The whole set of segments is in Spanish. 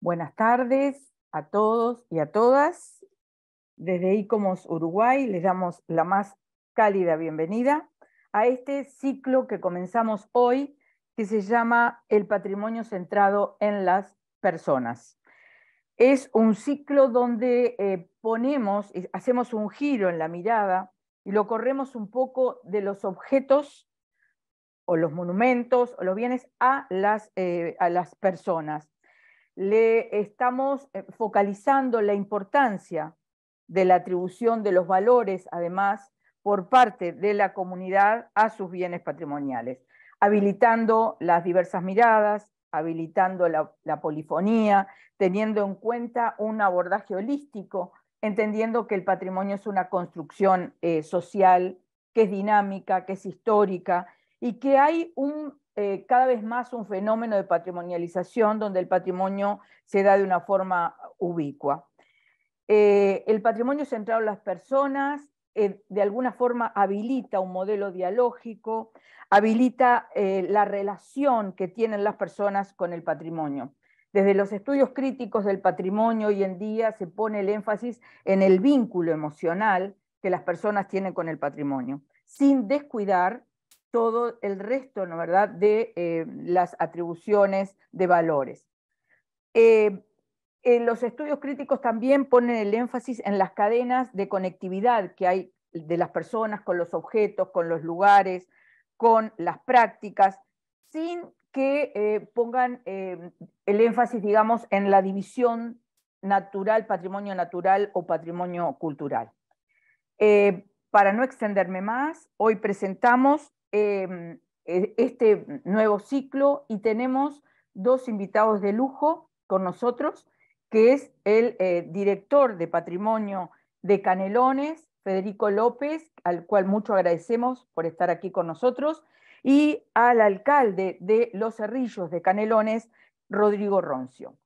Buenas tardes a todos y a todas. Desde ICOMOS Uruguay les damos la más cálida bienvenida a este ciclo que comenzamos hoy, que se llama El patrimonio centrado en las personas. Es un ciclo donde eh, ponemos ponemos, hacemos un giro en la mirada y lo corremos un poco de los objetos o los monumentos o los bienes a las, eh, a las personas le estamos eh, focalizando la importancia de la atribución de los valores, además, por parte de la comunidad a sus bienes patrimoniales, habilitando las diversas miradas, habilitando la, polifonía, teniendo en cuenta un abordaje holístico, entendiendo que el patrimonio es una construcción eh, social, que es dinámica, que es histórica y que hay un eh, cada vez más un fenómeno de patrimonialización donde el patrimonio se da de una forma ubicua. Eh, el patrimonio centrado en las personas eh, de alguna forma habilita un modelo dialógico, habilita la relación que tienen las personas con el patrimonio. Desde los estudios críticos del patrimonio hoy en día se pone el énfasis en el vínculo emocional que las personas tienen con el patrimonio, sin descuidar todo el resto, verdad?, de eh, las atribuciones de valores. Eh, los estudios críticos también ponen el énfasis en las cadenas de conectividad que hay de las personas con los objetos, con los lugares, con las prácticas, sin que eh, pongan el énfasis, digamos, en la división natural, patrimonio natural o patrimonio cultural. para no extenderme más, hoy presentamos Em, e, este nuevo ciclo y tenemos dos invitados de lujo con nosotros, que es el eh, director de patrimonio de Canelones, Federico López, al cual mucho agradecemos por estar aquí con nosotros, y al alcalde de Los Cerrillos de Canelones, Rodrigo Roncio.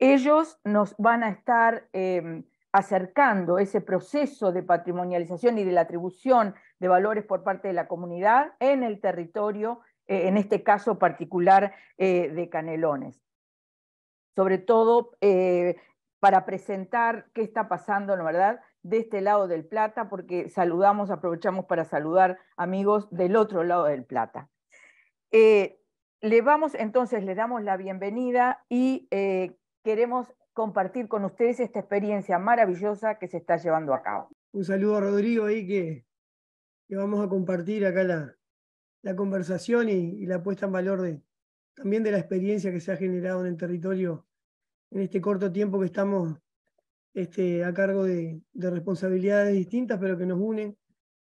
Ellos nos van a estar em, acercando ese proceso de patrimonialización y de la atribución de valores por parte de la comunidad en el territorio, eh, en este caso particular eh, de Canelones. Sobre todo eh, para presentar qué está pasando, ¿no verdad?, de este lado del Plata, porque saludamos, aprovechamos para saludar amigos del otro lado del Plata. le vamos entonces, le damos la bienvenida y queremos compartir con ustedes esta experiencia maravillosa que se está llevando a cabo. Un saludo a Rodrigo ahí que, vamos a compartir acá la, conversación y, la puesta en valor de, también de la experiencia que se ha generado en el territorio en este corto tiempo que estamos este, a cargo de, responsabilidades distintas, pero que nos unen.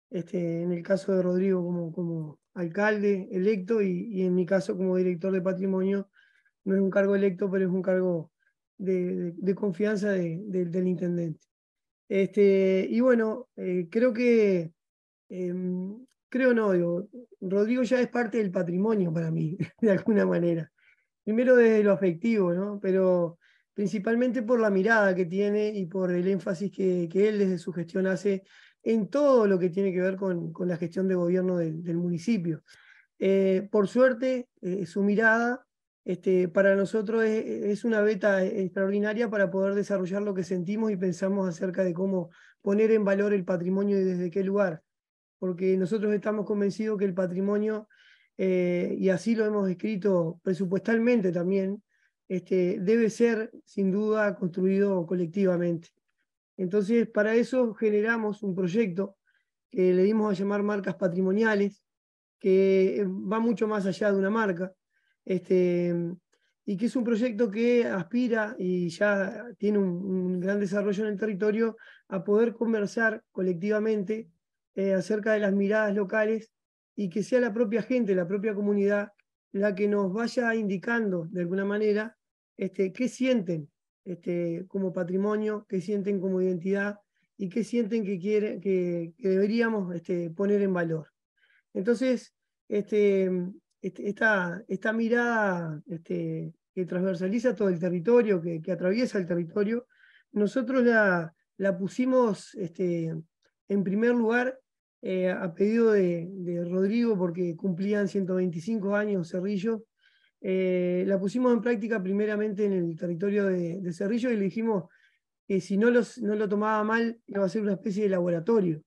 Este, en el caso de Rodrigo como, como alcalde electo y, en mi caso como director de patrimonio, no es un cargo electo, pero es un cargo de, confianza del intendente. Este, y bueno, eh, creo que, em, creo no, digo, Rodrigo ya es parte del patrimonio para mí, de alguna manera. Primero desde lo afectivo, ¿no? Pero principalmente por la mirada que tiene y por el énfasis que, él desde su gestión hace en todo lo que tiene que ver con, la gestión de gobierno del, municipio. Eh, por suerte, eh, su mirada este, para nosotros es, una beta extraordinaria para poder desarrollar lo que sentimos y pensamos acerca de cómo poner en valor el patrimonio y desde qué lugar, porque nosotros estamos convencidos que el patrimonio, eh, y así lo hemos escrito presupuestalmente también, este, debe ser sin duda construido colectivamente. Entonces, para eso generamos un proyecto que le dimos a llamar marcas patrimoniales, que va mucho más allá de una marca este, y que es un proyecto que aspira y ya tiene un, gran desarrollo en el territorio a poder conversar colectivamente eh, acerca de las miradas locales y que sea la propia gente, la propia comunidad, la que nos vaya indicando de alguna manera este, qué sienten este, como patrimonio, qué sienten como identidad y qué sienten que, quiere, deberíamos este, poner en valor. Entonces, este, esta, esta, mirada este, que transversaliza todo el territorio, que, atraviesa el territorio, nosotros la, pusimos este, en primer lugar eh, a pedido de, Rodrigo porque cumplían 125 años Cerrillo. Eh, la pusimos en práctica primeramente en el territorio de, Cerrillo y le dijimos que si no, no lo tomaba mal iba a ser una especie de laboratorio.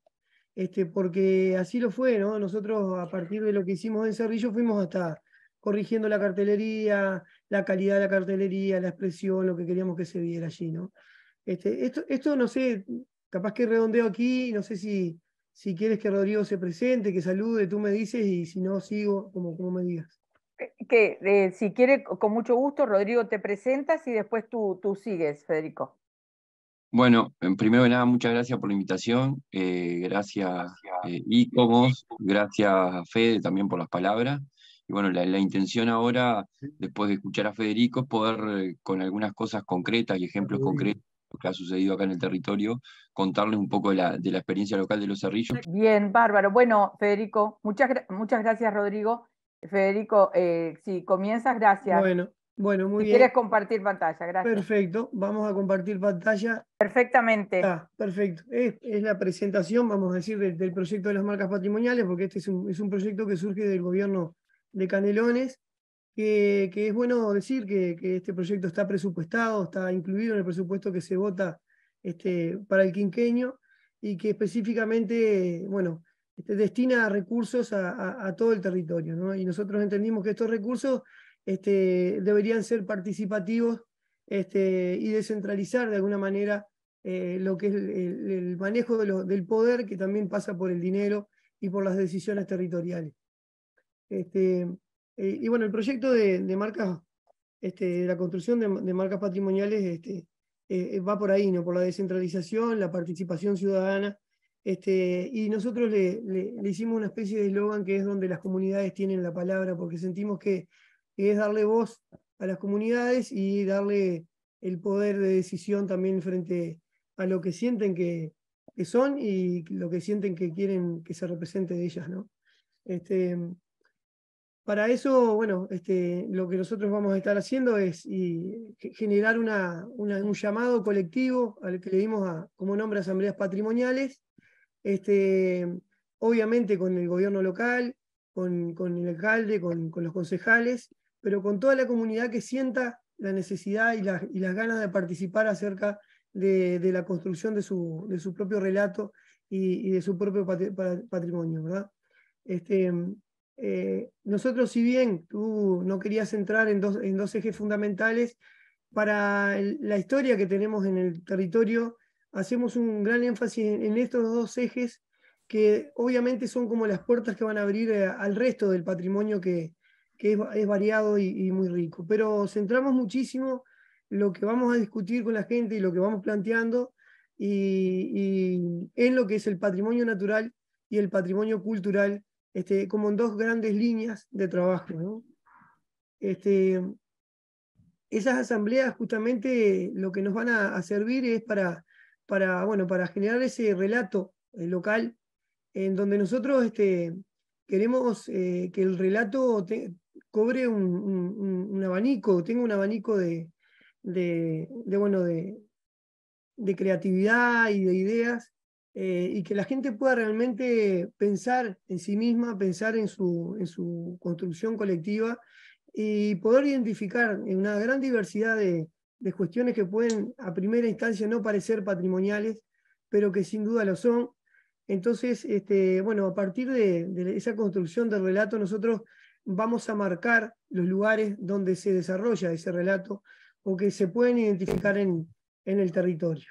Este, porque así lo fue, ¿no? Nosotros a partir de lo que hicimos en Cerrillo fuimos hasta corrigiendo la cartelería, la calidad de la cartelería, la expresión, lo que queríamos que se viera allí, ¿no? Este, esto, no sé, capaz que redondeo aquí, no sé si, si quieres que Rodrigo se presente, que salude, tú me dices, y si no, sigo como, como me digas. Eh, que eh, si quiere, con mucho gusto, Rodrigo, te presentas y después tú, tú sigues, Federico. Bueno, primero primer nada, muchas gracias por la invitación. Eh, gracias, y eh, ICOMOS. Gracias, Fede, también por las palabras. Y bueno, la, intención ahora, después de escuchar a Federico, es poder, eh, con algunas cosas concretas y ejemplos concretos que ha sucedido acá en el territorio, contarles un poco de la, de la experiencia local de los cerrillos. Bien, bárbaro. Bueno, Federico, muchas, muchas gracias, Rodrigo. Federico, si comienzas, gracias. Bueno. Bueno, muy bien. ¿Quieres compartir pantalla? Gracias. Perfecto, vamos a compartir pantalla. Perfectamente. perfecto. Es, la presentación, vamos a decir, del, proyecto de las marcas patrimoniales, porque este es un, proyecto que surge del gobierno de Canelones, que, que es bueno decir que, este proyecto está presupuestado, está incluido en el presupuesto que se vota este, para el quinqueño y que específicamente, bueno, este, destina recursos a, a, a todo el territorio, ¿no? Y nosotros entendimos que estos recursos este, deberían ser participativos este, y descentralizar de alguna manera eh, lo que es el, manejo del poder, que también pasa por el dinero y por las decisiones territoriales. Este, eh, y bueno, el proyecto de, marcas, este, la construcción de, marcas patrimoniales este, eh, va por ahí, ¿no? por la descentralización, la participación ciudadana. Este, y nosotros le, le hicimos una especie de eslogan que es donde las comunidades tienen la palabra, porque sentimos que es darle voz a las comunidades y darle el poder de decisión también frente a lo que sienten que, son y lo que sienten que quieren que se represente de ellas, Este, para eso, bueno, este, lo que nosotros vamos a estar haciendo es generar un llamado colectivo al que le dimos como nombre asambleas patrimoniales, este, obviamente con el gobierno local, con, el alcalde, con, con los concejales, pero con toda la comunidad que sienta la necesidad y, las ganas de participar acerca de, la construcción de su, propio relato y, de su propio patrimonio, ¿verdad? Este, eh, nosotros, si bien tú no querías entrar en dos, ejes fundamentales, para la historia que tenemos en el territorio, hacemos un gran énfasis en, estos dos ejes que obviamente son como las puertas que van a abrir eh, al resto del patrimonio que, que es, variado y, muy rico. Pero centramos muchísimo lo que vamos a discutir con la gente y lo que vamos planteando y, en lo que es el patrimonio natural y el patrimonio cultural, este, como en dos grandes líneas de trabajo. Este, esas asambleas justamente lo que nos van a, servir es para, para, bueno, para generar ese relato eh, local en donde nosotros este, queremos eh, que el relato cobre un, abanico, tengo un abanico de, de, bueno, de, creatividad y de ideas, eh, y que la gente pueda realmente pensar en sí misma, pensar en su, en su construcción colectiva y poder identificar una gran diversidad de, cuestiones que pueden a primera instancia no parecer patrimoniales, pero que sin duda lo son. Entonces, este, bueno, a partir de, esa construcción del relato, nosotros vamos a marcar los lugares donde se desarrolla ese relato o que se pueden identificar en, el territorio.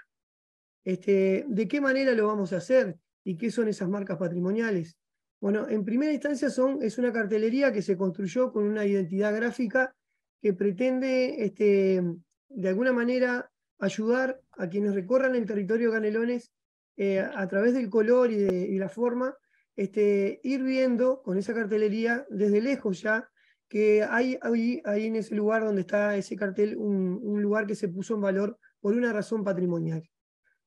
Este, ¿De qué manera lo vamos a hacer? ¿Y qué son esas marcas patrimoniales? Bueno, en primera instancia son, es una cartelería que se construyó con una identidad gráfica que pretende, este, de alguna manera, ayudar a quienes recorran el territorio de Canelones eh, a través del color y y la forma este, ir viendo con esa cartelería desde lejos ya que hay ahí, ahí en ese lugar donde está ese cartel un, lugar que se puso en valor por una razón patrimonial.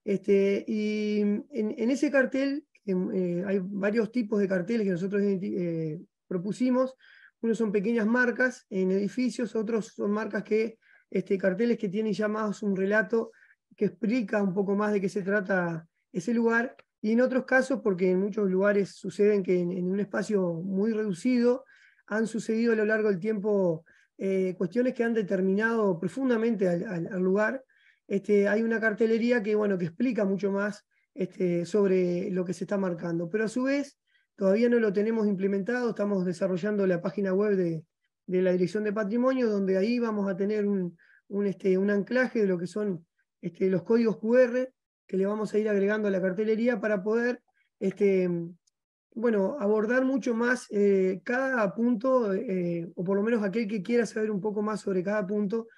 Este, y en, ese cartel em, eh, hay varios tipos de carteles que nosotros eh, propusimos. Unos son pequeñas marcas en edificios, otros son marcas que, este, carteles que tienen ya más un relato que explica un poco más de qué se trata ese lugar y en otros casos porque en muchos lugares suceden que en, un espacio muy reducido han sucedido a lo largo del tiempo eh, cuestiones que han determinado profundamente al, lugar. Este, hay una cartelería que, bueno, que explica mucho más este, sobre lo que se está marcando, pero a su vez todavía no lo tenemos implementado, estamos desarrollando la página web de, la Dirección de Patrimonio, donde ahí vamos a tener un, este, un anclaje de lo que son este, los códigos QR que le vamos a ir agregando a la cartelería para poder este, bueno, abordar mucho más eh, cada punto, eh, o por lo menos aquel que quiera saber un poco más sobre cada punto,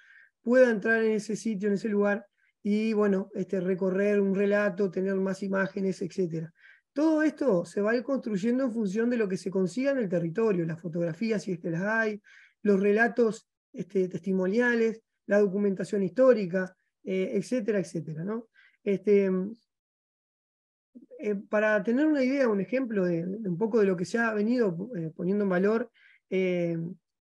pueda entrar en ese sitio, en ese lugar, y bueno, este, recorrer un relato, tener más imágenes, etc. Todo esto se va a ir construyendo en función de lo que se consiga en el territorio, las fotografías, si es que las hay, los relatos este, testimoniales, la documentación histórica, eh, etcétera, etcétera. ¿no? Este, mm, eh, para tener una idea, un ejemplo de, un poco de lo que se ha venido eh, poniendo en valor, eh,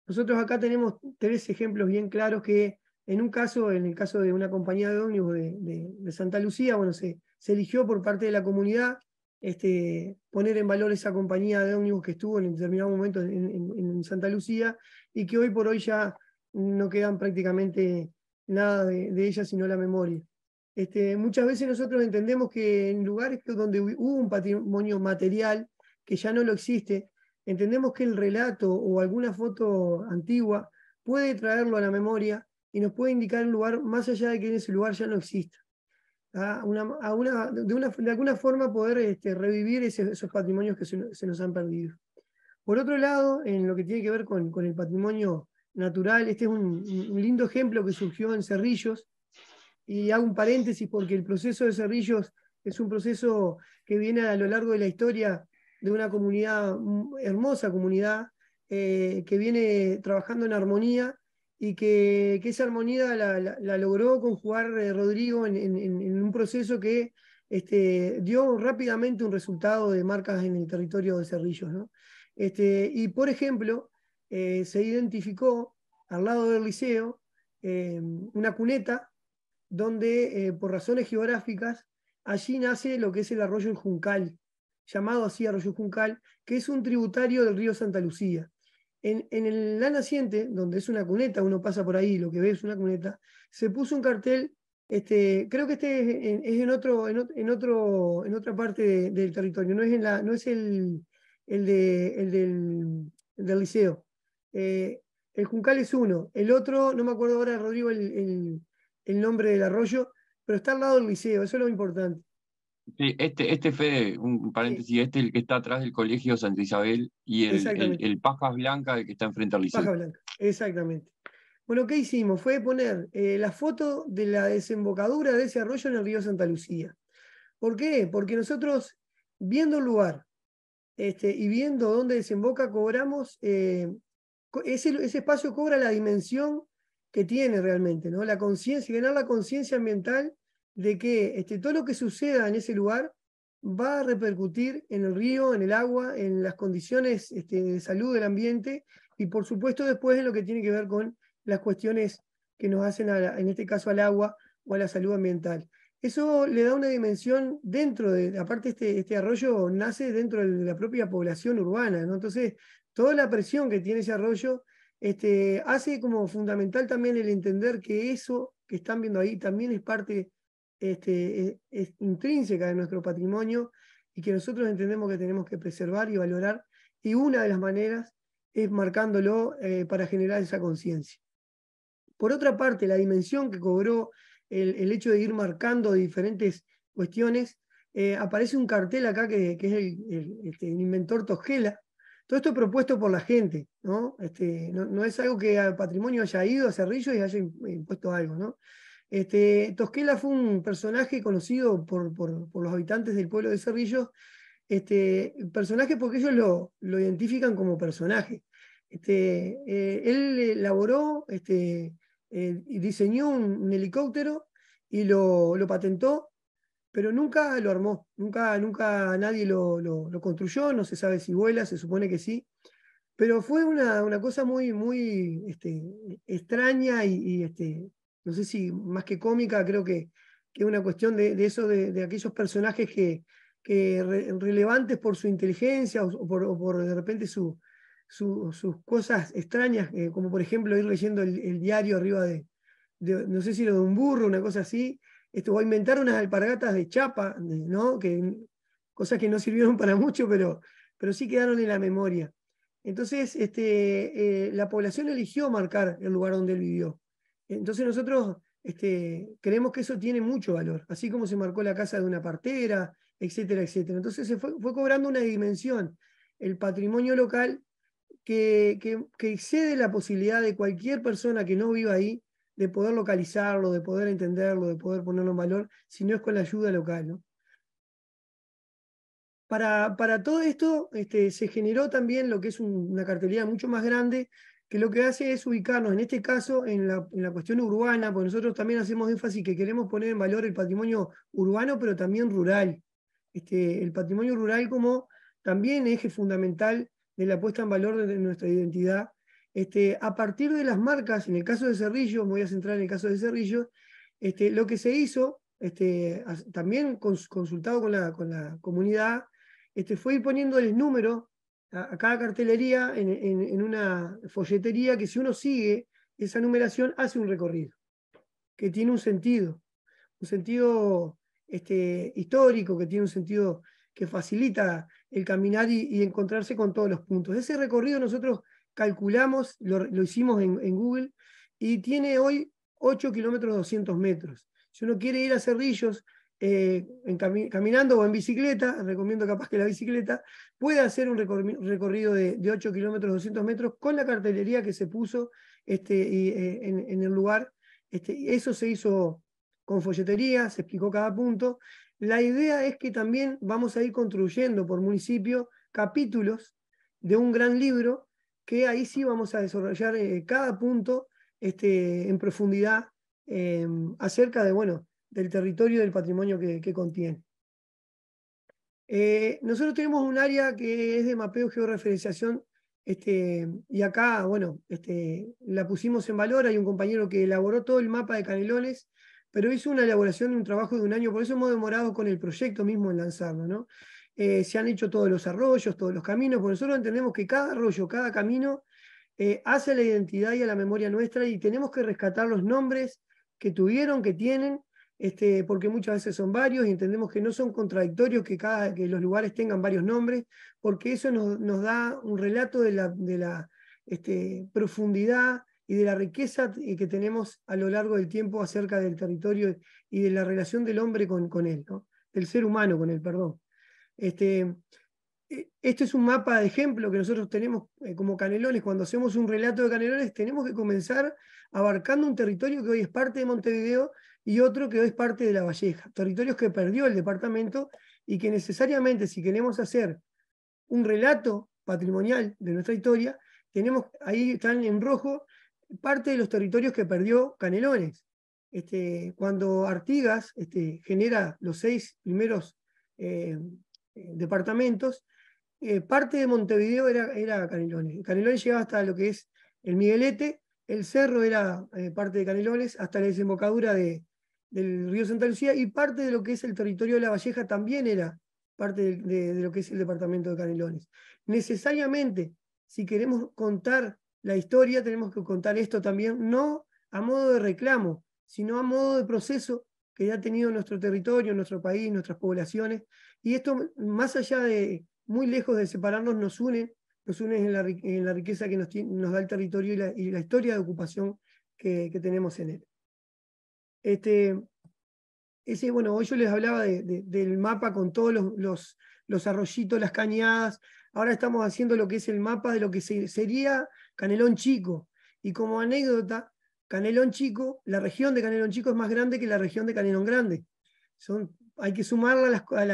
nosotros acá tenemos tres ejemplos bien claros que en un caso, en el caso de una compañía de ómnibus de, Santa Lucía, bueno, se, eligió por parte de la comunidad este, poner en valor esa compañía de ómnibus que estuvo en determinado momento en, Santa Lucía y que hoy por hoy ya no quedan prácticamente nada de ella, sino la memoria. Este, muchas veces nosotros entendemos que en lugares donde hubo un patrimonio material que ya no lo existe, entendemos que el relato o alguna foto antigua puede traerlo a la memoria y nos puede indicar un lugar más allá de que en ese lugar ya no exista. Ah, de, alguna forma poder este, revivir esos patrimonios que se, nos han perdido. Por otro lado, en lo que tiene que ver con, el patrimonio natural, este es un, lindo ejemplo que surgió en Cerrillos, y hago un paréntesis porque el proceso de Cerrillos es un proceso que viene a lo largo de la historia de una comunidad, mm, hermosa comunidad, eh, que viene trabajando en armonía y que, esa armonía la, logró conjugar eh, Rodrigo en, un proceso que este, dio rápidamente un resultado de marcas en el territorio de Cerrillos. Este, y por ejemplo, eh, se identificó al lado del liceo una cuneta donde eh, por razones geográficas allí nace lo que es el arroyo El Juncal, llamado así arroyo Juncal, que es un tributario del río Santa Lucía. En, el, la naciente, donde es una cuneta, uno pasa por ahí, lo que ve es una cuneta, se puso un cartel, este, creo que este es, en, otro, en, otro, en otra parte del territorio, no es, en la, no es el, el, de, el, del, del, liceo. Eh, el Juncal es uno, el otro, no me acuerdo ahora, Rodrigo, el, el nombre del arroyo, pero está al lado del liceo, eso es lo importante. Sí, este, este un paréntesis, este es el que está atrás del colegio Santa Isabel y el, Pajas Blanca, el que está enfrente al liceo. Pajas Blanca, exactamente. Bueno, ¿qué hicimos? Fue poner eh, la foto de la desembocadura de ese arroyo en el río Santa Lucía. ¿Por qué? Porque nosotros, viendo el lugar este, y viendo dónde desemboca, cobramos, eh, ese, ese espacio cobra la dimensión que tiene realmente, ¿no? La conciencia, ganar la conciencia ambiental de que este, todo lo que suceda en ese lugar va a repercutir en el río, en el agua, en las condiciones este, de salud del ambiente y por supuesto después en lo que tiene que ver con las cuestiones que nos hacen, en este caso, al agua o a la salud ambiental. Eso le da una dimensión dentro de, aparte este, este arroyo nace dentro de la propia población urbana, ¿no? Entonces, toda la presión que tiene ese arroyo este, hace como fundamental también el entender que eso que están viendo ahí también es parte este, intrínseca de nuestro patrimonio y que nosotros entendemos que tenemos que preservar y valorar. Y una de las maneras es marcándolo eh, para generar esa conciencia. Por otra parte, la dimensión que cobró el, hecho de ir marcando diferentes cuestiones, eh, aparece un cartel acá que, es el, este, inventor Tosquela. Todo esto propuesto por la gente, este, ¿no? no, es algo que al patrimonio haya ido a Cerrillo y haya impuesto algo, ¿no? Este, Tosquela fue un personaje conocido por, los habitantes del pueblo de Cerrillo, este, personaje porque ellos lo, identifican como personaje. Este, eh, él elaboró, este, eh, diseñó un, helicóptero y lo, lo patentó pero nunca lo armó, nunca, nunca nadie lo, construyó, no se sabe si vuela, se supone que sí, pero fue una, una cosa muy, muy este, extraña y, este, no sé si más que cómica, creo que es una cuestión de, eso, de, aquellos personajes que, relevantes por su inteligencia o, por, de repente su, sus cosas extrañas, eh, como por ejemplo ir leyendo el, diario arriba de, no sé si lo de un burro, una cosa así, o inventar unas alpargatas de chapa, ¿no? cosas que no sirvieron para mucho, pero, pero sí quedaron en la memoria. Entonces, este, eh, la población eligió marcar el lugar donde él vivió. Entonces nosotros este, creemos que eso tiene mucho valor, así como se marcó la casa de una partera, etcétera, etcétera. Entonces se fue, cobrando una dimensión, el patrimonio local, que, excede la posibilidad de cualquier persona que no viva ahí de poder localizarlo, de poder entenderlo, de poder ponerlo en valor, si no es con la ayuda local. Para, todo esto este, se generó también lo que es una cartelera mucho más grande, que lo que hace es ubicarnos, en este caso, en la, cuestión urbana, porque nosotros también hacemos énfasis que queremos poner en valor el patrimonio urbano, pero también rural. Este, el patrimonio rural como también eje fundamental de la puesta en valor de nuestra identidad este, a partir de las marcas, en el caso de Cerrillo, me voy a centrar en el caso de Cerrillo, este, lo que se hizo, este, también consultado con la, comunidad, fue ir poniendo el número a, cada cartelería en, una folletería que si uno sigue esa numeración hace un recorrido, que tiene un sentido, un sentido histórico, que tiene un sentido que facilita el caminar y encontrarse con todos los puntos. Ese recorrido nosotros calculamos, lo, hicimos en, Google, y tiene hoy 8 kilómetros 200 metros. Si uno quiere ir a Cerrillos eh, caminando o en bicicleta, recomiendo capaz que la bicicleta, puede hacer un recorrido de, 8 kilómetros 200 metros con la cartelería que se puso este, eh, en, el lugar. Este, eso se hizo con folletería, se explicó cada punto. La idea es que también vamos a ir construyendo por municipio capítulos de un gran libro que ahí sí vamos a desarrollar eh, cada punto este, en profundidad eh, acerca de, bueno, del territorio y del patrimonio que, contiene. Eh, nosotros tenemos un área que es de mapeo georreferenciación este, y acá, bueno, este, la pusimos en valor, hay un compañero que elaboró todo el mapa de Canelones, pero hizo una elaboración de un trabajo de un año, por eso hemos demorado con el proyecto mismo en lanzarlo, ¿no? Eh, se han hecho todos los arroyos, todos los caminos, porque nosotros entendemos que cada arroyo, cada camino eh, hace la identidad y a la memoria nuestra y tenemos que rescatar los nombres que tuvieron, que tienen, este, porque muchas veces son varios y entendemos que no son contradictorios que, cada, que los lugares tengan varios nombres, porque eso nos, da un relato de la, este, profundidad y de la riqueza eh, que tenemos a lo largo del tiempo acerca del territorio y de la relación del hombre con, con él, del ser humano con él, perdón. Este, este es un mapa de ejemplo que nosotros tenemos eh, como Canelones. Cuando hacemos un relato de Canelones, tenemos que comenzar abarcando un territorio que hoy es parte de Montevideo y otro que hoy es parte de La Valleja. Territorios que perdió el departamento y que necesariamente, si queremos hacer un relato patrimonial de nuestra historia, tenemos, ahí están en rojo parte de los territorios que perdió Canelones. Este, cuando Artigas este, genera los seis primeros eh, eh, departamentos, eh, parte de Montevideo era, era Canelones. Canelones llegaba hasta lo que es el Miguelete, el cerro era eh, parte de Canelones, hasta la desembocadura de, del río Santa Lucía, y parte de lo que es el territorio de La Valleja también era parte de, de lo que es el departamento de Canelones. Necesariamente, si queremos contar la historia, tenemos que contar esto también, no a modo de reclamo, sino a modo de proceso que ya ha tenido nuestro territorio, nuestro país, nuestras poblaciones, y esto, más allá de, muy lejos de separarnos, nos une, nos une en la, riqueza que nos, da el territorio y la, historia de ocupación que, tenemos en él. Este, ese, bueno, hoy yo les hablaba del mapa con todos los, los, arroyitos, las cañadas. Ahora estamos haciendo lo que es el mapa de lo que sería Canelón Chico. Y como anécdota, Canelón Chico, la región de Canelón Chico es más grande que la región de Canelón Grande. Son hay que sumarla a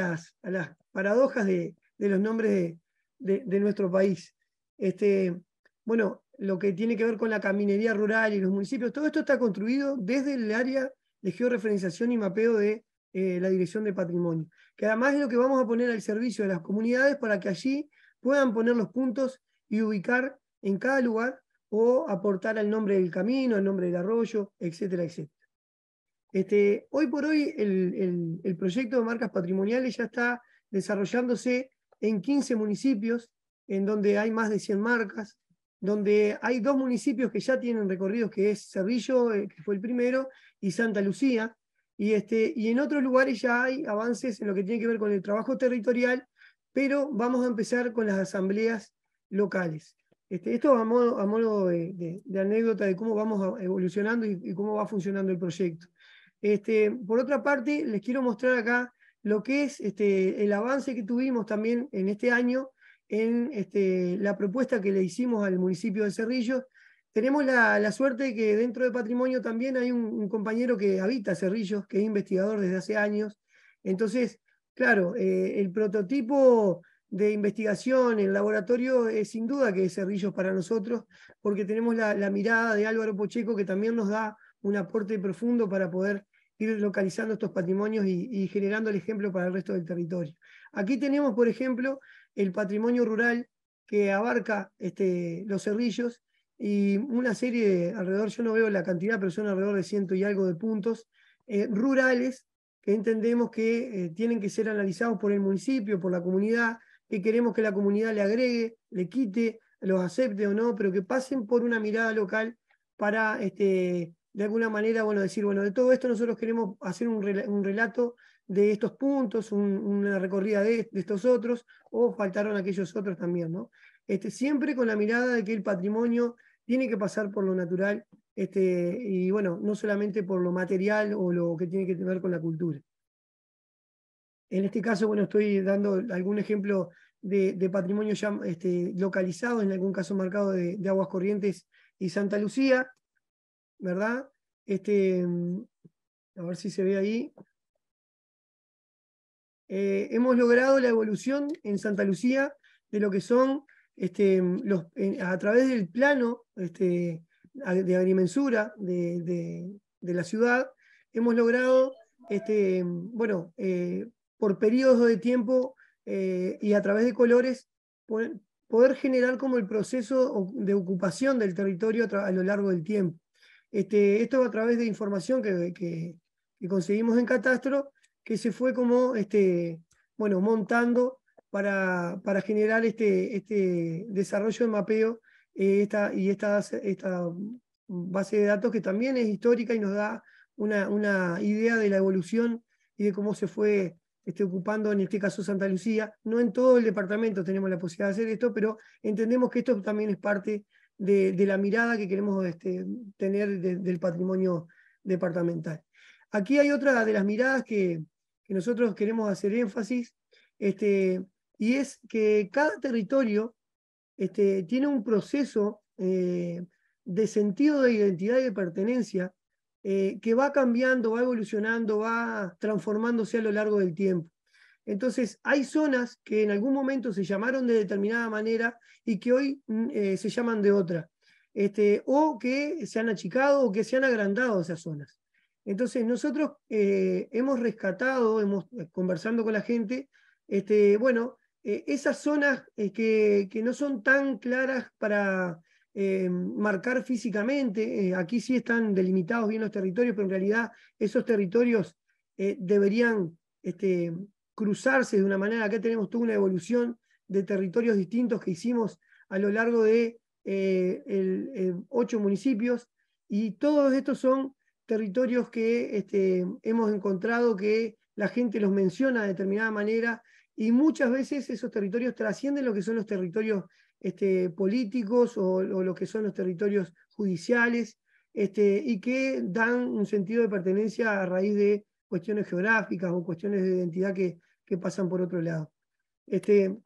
las, paradojas de, los nombres de, nuestro país. Este, bueno, lo que tiene que ver con la caminería rural y los municipios, todo esto está construido desde el área de georreferenciación y mapeo de eh, la Dirección de Patrimonio, que además es lo que vamos a poner al servicio de las comunidades para que allí puedan poner los puntos y ubicar en cada lugar o aportar al nombre del camino, el nombre del arroyo, etcétera, etcétera. Este, hoy por hoy el, proyecto de marcas patrimoniales ya está desarrollándose en 15 municipios, en donde hay más de 100 marcas, donde hay dos municipios que ya tienen recorridos, que es Cerrillo, eh, que fue el primero, y Santa Lucía. Este, y, en otros lugares ya hay avances en lo que tiene que ver con el trabajo territorial, pero vamos a empezar con las asambleas locales. Este, esto a modo, a modo de, anécdota de cómo vamos evolucionando y cómo va funcionando el proyecto. Este, por otra parte, les quiero mostrar acá lo que es este, el avance que tuvimos también en este año en este, la propuesta que le hicimos al municipio de Cerrillos. Tenemos la, suerte que dentro de patrimonio también hay un, compañero que habita Cerrillos, que es investigador desde hace años. Entonces, claro, eh, el prototipo de investigación en laboratorio es sin duda que es Cerrillos para nosotros, porque tenemos la mirada de Álvaro Pocheco que también nos da un aporte profundo para poder ir localizando estos patrimonios y, generando el ejemplo para el resto del territorio. Aquí tenemos, por ejemplo, el patrimonio rural que abarca este, los cerrillos y una serie de, alrededor, yo no veo la cantidad, pero son alrededor de ciento y algo de puntos eh, rurales que entendemos que eh, tienen que ser analizados por el municipio, por la comunidad, que queremos que la comunidad le agregue, le quite, los acepte o no, pero que pasen por una mirada local para este, de alguna manera, bueno, decir, bueno, de todo esto nosotros queremos hacer un, relato de estos puntos, una recorrida de, estos otros, o faltaron aquellos otros también, ¿no? Este, siempre con la mirada de que el patrimonio tiene que pasar por lo natural, este, y bueno, no solamente por lo material o lo que tiene que tener con la cultura. En este caso, bueno, estoy dando algún ejemplo de, patrimonio ya este, localizado, en algún caso marcado de Aguas Corrientes y Santa Lucía, ¿verdad? Este, mm, a ver si se ve ahí. Eh, hemos logrado la evolución en Santa Lucía de lo que son este, mm, los, a través del plano este, de agrimensura de, la ciudad, hemos logrado, este, mm, bueno, eh, por periodos de tiempo eh, y a través de colores, poder, generar como el proceso de ocupación del territorio a lo largo del tiempo. Este, esto a través de información que, conseguimos en Catastro, que se fue como este, bueno, montando para, generar este, este, desarrollo de mapeo eh, esta, y esta, base de datos que también es histórica y nos da una, idea de la evolución y de cómo se fue ocupando en este caso Santa Lucía. No en todo el departamento tenemos la posibilidad de hacer esto, pero entendemos que esto también es parte de, la mirada que queremos este, tener del patrimonio departamental. Aquí hay otra de las miradas que, nosotros queremos hacer énfasis, este, y es que cada territorio este, tiene un proceso eh, de sentido de identidad y de pertenencia eh, que va cambiando, va evolucionando, va transformándose a lo largo del tiempo. Entonces, hay zonas que en algún momento se llamaron de determinada manera y que hoy mm, eh, se llaman de otra, este, o que se han achicado o que se han agrandado esas zonas. Entonces, nosotros eh, hemos rescatado, hemos eh, conversando con la gente, este, bueno, esas zonas que, no son tan claras para marcar físicamente, aquí sí están delimitados bien los territorios, pero en realidad esos territorios deberían este, cruzarse de una manera. Acá tenemos toda una evolución de territorios distintos que hicimos a lo largo de eh, eh, ocho municipios y todos estos son territorios que este, hemos encontrado que la gente los menciona de determinada manera y muchas veces esos territorios trascienden lo que son los territorios este, políticos o, lo que son los territorios judiciales este, y que dan un sentido de pertenencia a raíz de cuestiones geográficas o cuestiones de identidad que, que pasan por otro lado. Este,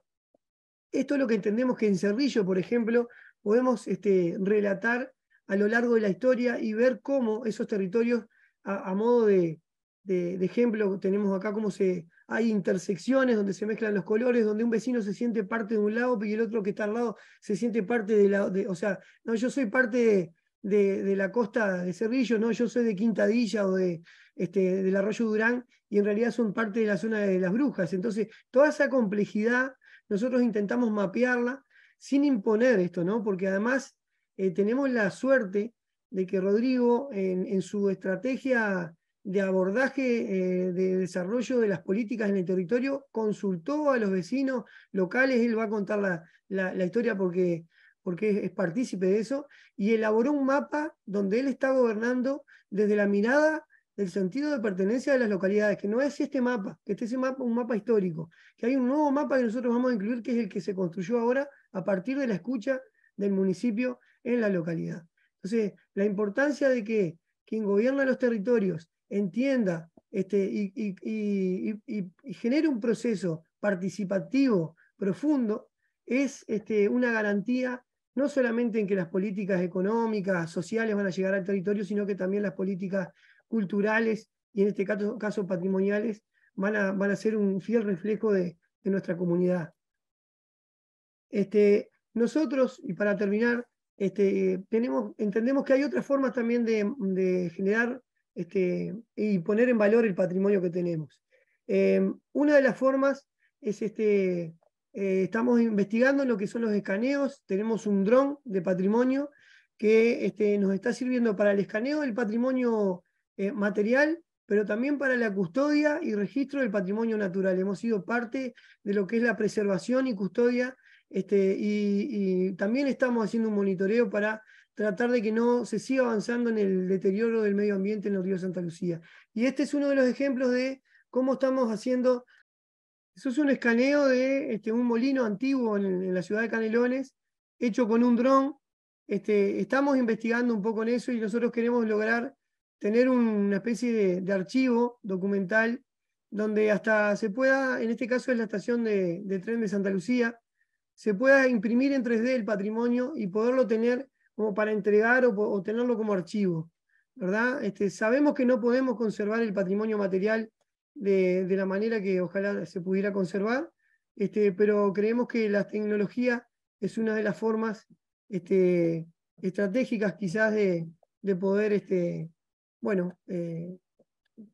esto es lo que entendemos que en Cerrillo, por ejemplo, podemos este, relatar a lo largo de la historia y ver cómo esos territorios, a, modo de, ejemplo, tenemos acá cómo se, hay intersecciones donde se mezclan los colores, donde un vecino se siente parte de un lado y el otro que está al lado se siente parte de la... De, o sea, no, yo soy parte de, de la costa de Cerrillo, no, yo soy de Quintadilla o de, este, del arroyo Durán y en realidad son parte de la zona de las brujas. Entonces, toda esa complejidad nosotros intentamos mapearla sin imponer esto, ¿no? Porque además eh, tenemos la suerte de que Rodrigo en, su estrategia de abordaje eh, de desarrollo de las políticas en el territorio, consultó a los vecinos locales, él va a contar la, historia porque, porque es, partícipe de eso, y elaboró un mapa donde él está gobernando desde la mirada del sentido de pertenencia de las localidades, que no es este mapa, que este es un mapa histórico, que hay un nuevo mapa que nosotros vamos a incluir, que es el que se construyó ahora a partir de la escucha del municipio en la localidad. Entonces, la importancia de que quien gobierna los territorios entienda este, y, genere un proceso participativo profundo es este, una garantía no solamente en que las políticas económicas, sociales van a llegar al territorio, sino que también las políticas culturales y en este caso, patrimoniales van a, ser un fiel reflejo de, nuestra comunidad. Este, nosotros, y para terminar, este, tenemos, entendemos que hay otras formas también de, generar este, y poner en valor el patrimonio que tenemos. Eh, una de las formas es, este, eh, estamos investigando lo que son los escaneos, tenemos un dron de patrimonio que este, nos está sirviendo para el escaneo del patrimonio eh, material, pero también para la custodia y registro del patrimonio natural. Hemos sido parte de lo que es la preservación y custodia, este, y, también estamos haciendo un monitoreo para tratar de que no se siga avanzando en el deterioro del medio ambiente en el río Santa Lucía. Y este es uno de los ejemplos de cómo estamos haciendo. Eso es un escaneo de este, un molino antiguo en, la ciudad de Canelones, hecho con un dron. Este, estamos investigando un poco en eso y nosotros queremos lograr tener una especie de, archivo documental donde hasta se pueda, en este caso es la estación de, tren de Santa Lucía, se pueda imprimir en 3D el patrimonio y poderlo tener como para entregar o, tenerlo como archivo, ¿verdad? Este, sabemos que no podemos conservar el patrimonio material de, la manera que ojalá se pudiera conservar, este, pero creemos que la tecnología es una de las formas este, estratégicas quizás de, de poder este, bueno, eh,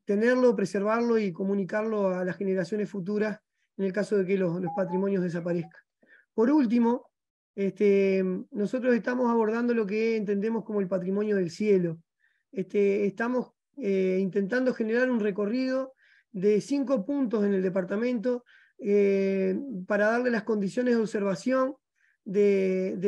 tenerlo, preservarlo y comunicarlo a las generaciones futuras en el caso de que los, patrimonios desaparezcan. Por último, este, nosotros estamos abordando lo que entendemos como el patrimonio del cielo. Este, estamos eh, intentando generar un recorrido de cinco puntos en el departamento eh, para darle las condiciones de observación del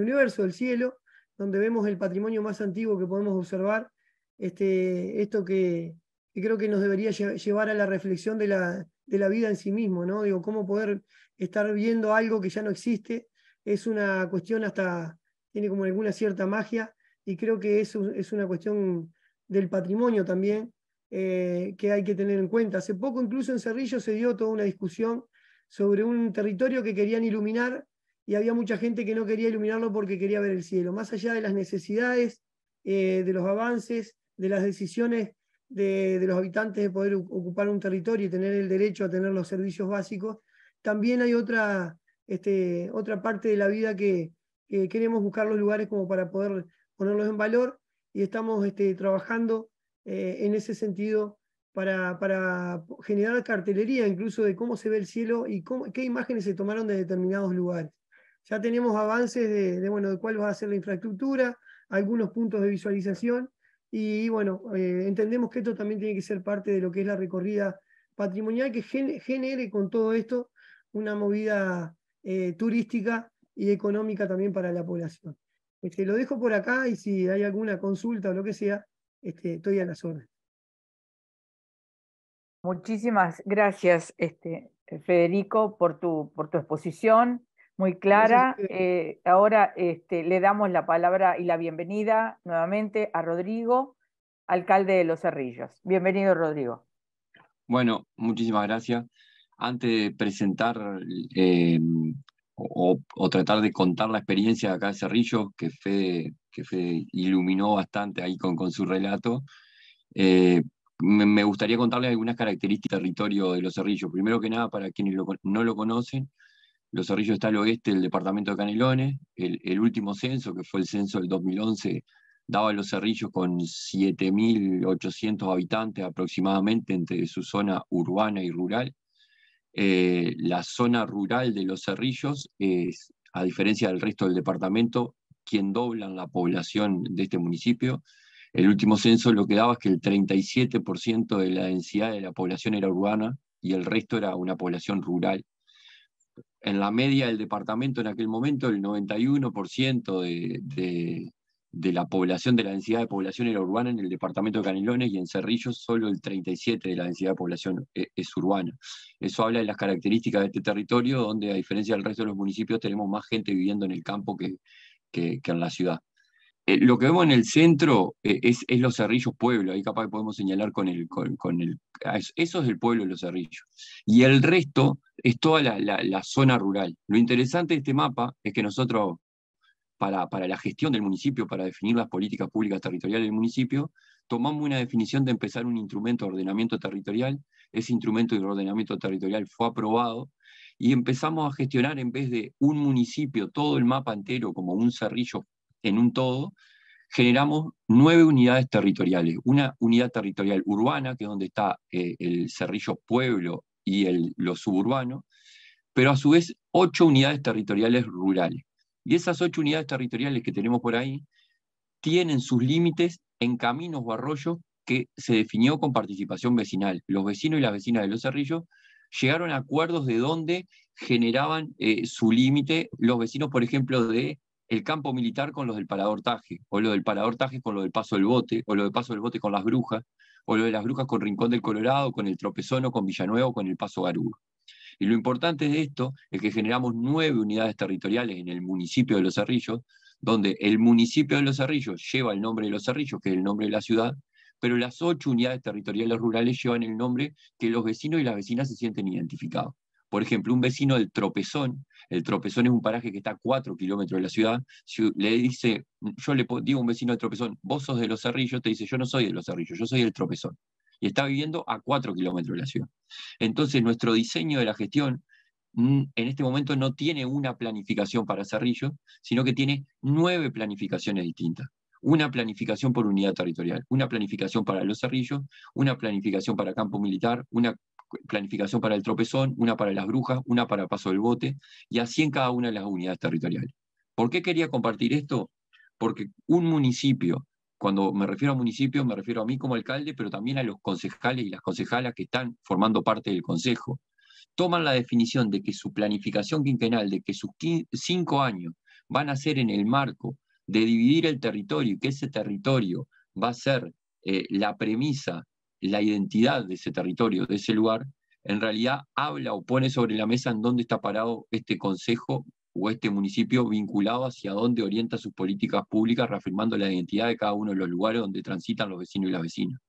universo, del cielo, donde vemos el patrimonio más antiguo que podemos observar, este, esto que, creo que nos debería llevar a la reflexión de la, vida en sí mismo, ¿no? Digo, cómo poder estar viendo algo que ya no existe es una cuestión hasta, tiene como alguna cierta magia y creo que eso es una cuestión del patrimonio también eh, que hay que tener en cuenta. Hace poco incluso en Cerrillo se dio toda una discusión sobre un territorio que querían iluminar y había mucha gente que no quería iluminarlo porque quería ver el cielo. Más allá de las necesidades, eh, de los avances, de las decisiones de, los habitantes de poder ocupar un territorio y tener el derecho a tener los servicios básicos, también hay otra, este, otra parte de la vida que, queremos buscar los lugares como para poder ponerlos en valor y estamos este, trabajando eh, en ese sentido para, para, generar cartelería incluso de cómo se ve el cielo y cómo, qué imágenes se tomaron de determinados lugares. Ya tenemos avances de, cuál va a ser la infraestructura, algunos puntos de visualización y bueno, eh, entendemos que esto también tiene que ser parte de lo que es la recorrida patrimonial que genere con todo esto una movida eh, turística y económica también para la población. Este, lo dejo por acá y si hay alguna consulta o lo que sea, este, estoy a las órdenes. Muchísimas gracias, este, Federico, por por tu exposición, muy clara. Eh, eh, ahora este, le damos la palabra y la bienvenida nuevamente a Rodrigo, alcalde de Los Cerrillos. Bienvenido, Rodrigo. Bueno, muchísimas gracias. Antes de presentar eh, o, tratar de contar la experiencia acá de Cerrillos, que fue que iluminó bastante ahí con, con su relato, me, gustaría contarles algunas características del territorio de Los Cerrillos. Primero que nada, para quienes no lo conocen, los Cerrillos está al oeste del departamento de Canelones. El, último censo, que fue el censo del 2011, daba a Los Cerrillos con 7.800 habitantes aproximadamente entre su zona urbana y rural. Eh, la zona rural de Los Cerrillos es, a diferencia del resto del departamento, quien doblan la población de este municipio. El último censo lo que daba es que el 37% de la densidad de la población era urbana y el resto era una población rural en la media del departamento en aquel momento el 91% de, la población, de la densidad de población era urbana en el departamento de Canelones y en Cerrillos solo el 37% de la densidad de población eh, es, urbana. Eso habla de las características de este territorio donde a diferencia del resto de los municipios tenemos más gente viviendo en el campo que en la ciudad. Eh, lo que vemos en el centro eh, es, los cerrillos pueblo, ahí capaz que podemos señalar con el, con, el eso es el pueblo de los cerrillos. Y el resto es toda la, zona rural. Lo interesante de este mapa es que nosotros, para, para la gestión del municipio, para definir las políticas públicas territoriales del municipio, tomamos una definición de empezar un instrumento de ordenamiento territorial. Ese instrumento de ordenamiento territorial fue aprobado y empezamos a gestionar en vez de un municipio, todo el mapa entero como un cerrillo en un todo, generamos nueve unidades territoriales. Una unidad territorial urbana, que es donde está eh, el Cerrillo Pueblo y el, lo suburbano, pero a su vez ocho unidades territoriales rurales. Y esas ocho unidades territoriales que tenemos por ahí tienen sus límites en caminos o arroyos que se definió con participación vecinal. Los vecinos y las vecinas de Los Cerrillos llegaron a acuerdos de dónde generaban eh, su límite los vecinos, por ejemplo, de el campo militar con los del parador Taje, o lo del parador Taje con lo del paso del bote, o lo del paso del bote con las brujas, o lo de las brujas con Rincón del Colorado, con el tropezón o con Villanueva o con el paso garú. Y lo importante de esto es que generamos nueve unidades territoriales en el municipio de Los Cerrillos, donde el municipio de Los Cerrillos lleva el nombre de Los Cerrillos, que es el nombre de la ciudad, pero las ocho unidades territoriales rurales llevan el nombre que los vecinos y las vecinas se sienten identificados. Por ejemplo, un vecino del Tropezón, el Tropezón es un paraje que está a 4 kilómetros de la ciudad, si le dice, yo le digo a un vecino del Tropezón, vos sos de Los Cerrillos, te dice, yo no soy de Los Cerrillos, yo soy del Tropezón. Y está viviendo a cuatro kilómetros de la ciudad. Entonces, nuestro diseño de la gestión mm, en este momento no tiene una planificación para Cerrillos, sino que tiene nueve planificaciones distintas una planificación por unidad territorial, una planificación para Los Cerrillos, una planificación para Campo Militar, una planificación para el tropezón, una para las brujas, una para el paso del bote, y así en cada una de las unidades territoriales. ¿Por qué quería compartir esto? Porque un municipio, cuando me refiero a municipio, me refiero a mí como alcalde, pero también a los concejales y las concejalas que están formando parte del consejo, toman la definición de que su planificación quinquenal, de que sus cinco años van a ser en el marco de dividir el territorio y que ese territorio va a ser eh, la premisa la identidad de ese territorio, de ese lugar, en realidad habla o pone sobre la mesa en dónde está parado este consejo o este municipio vinculado hacia dónde orienta sus políticas públicas, reafirmando la identidad de cada uno de los lugares donde transitan los vecinos y las vecinas.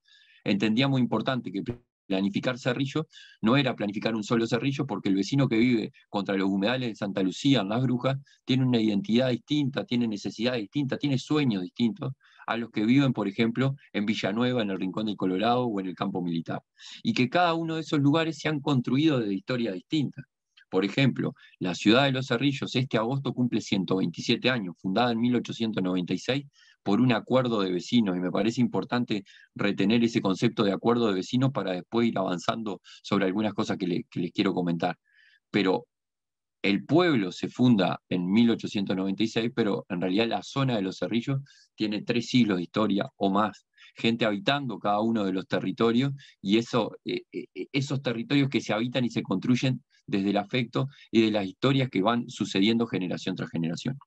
Entendía muy importante que planificar Cerrillo no era planificar un solo Cerrillo, porque el vecino que vive contra los humedales de Santa Lucía, en Las Brujas, tiene una identidad distinta, tiene necesidades distintas, tiene sueños distintos, a los que viven, por ejemplo, en Villanueva, en el Rincón del Colorado o en el campo militar. Y que cada uno de esos lugares se han construido de historia distinta. Por ejemplo, la ciudad de Los Cerrillos este agosto cumple 127 años, fundada en 1896 por un acuerdo de vecinos, y me parece importante retener ese concepto de acuerdo de vecinos para después ir avanzando sobre algunas cosas que, que les quiero comentar. Pero el pueblo se funda en 1896, pero en realidad la zona de los cerrillos tiene tres siglos de historia o más, gente habitando cada uno de los territorios y eh, eh, esos territorios que se habitan y se construyen desde el afecto y de las historias que van sucediendo generación tras generación.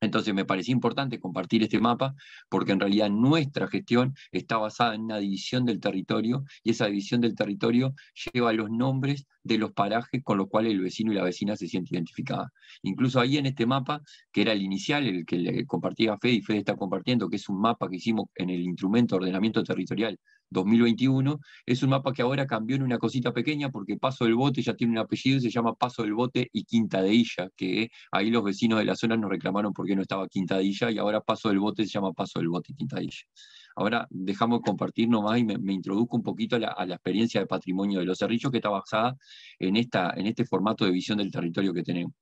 Entonces me parecía importante compartir este mapa porque en realidad nuestra gestión está basada en una división del territorio y esa división del territorio lleva los nombres de los parajes con los cuales el vecino y la vecina se sienten identificadas. Incluso ahí en este mapa, que era el inicial, el que compartía Fede y Fede está compartiendo, que es un mapa que hicimos en el instrumento de ordenamiento territorial 2021. Es un mapa que ahora cambió en una cosita pequeña porque Paso del Bote ya tiene un apellido, y se llama Paso del Bote y Quinta de Illa, que ahí los vecinos de la zona nos reclamaron porque no estaba Quinta de Illa y ahora Paso del Bote se llama Paso del Bote y Quinta de Ahora dejamos compartir nomás y me, introduzco un poquito a la, experiencia de patrimonio de los cerrillos que está basada en, esta, en este formato de visión del territorio que tenemos.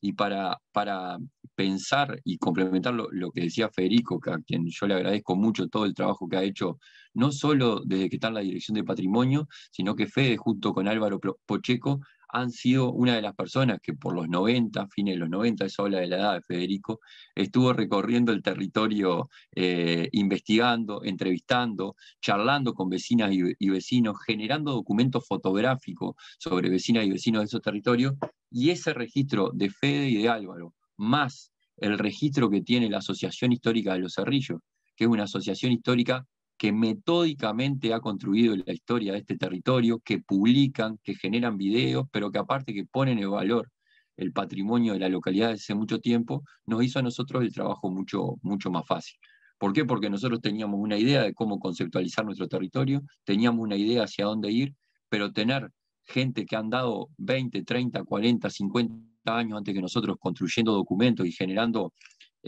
Y para, para pensar y complementar lo, que decía Federico, a quien yo le agradezco mucho todo el trabajo que ha hecho, no solo desde que está en la dirección de patrimonio, sino que Fede junto con Álvaro Pocheco han sido una de las personas que por los 90, fines de los 90, eso habla de la edad de Federico, estuvo recorriendo el territorio, eh, investigando, entrevistando, charlando con vecinas y, y vecinos, generando documentos fotográficos sobre vecinas y vecinos de esos territorios, y ese registro de Fede y de Álvaro, más el registro que tiene la Asociación Histórica de los Cerrillos, que es una asociación histórica que metódicamente ha construido la historia de este territorio, que publican, que generan videos, pero que aparte que ponen en valor el patrimonio de la localidad desde hace mucho tiempo, nos hizo a nosotros el trabajo mucho, mucho más fácil. ¿Por qué? Porque nosotros teníamos una idea de cómo conceptualizar nuestro territorio, teníamos una idea hacia dónde ir, pero tener gente que han dado 20, 30, 40, 50 años antes que nosotros construyendo documentos y generando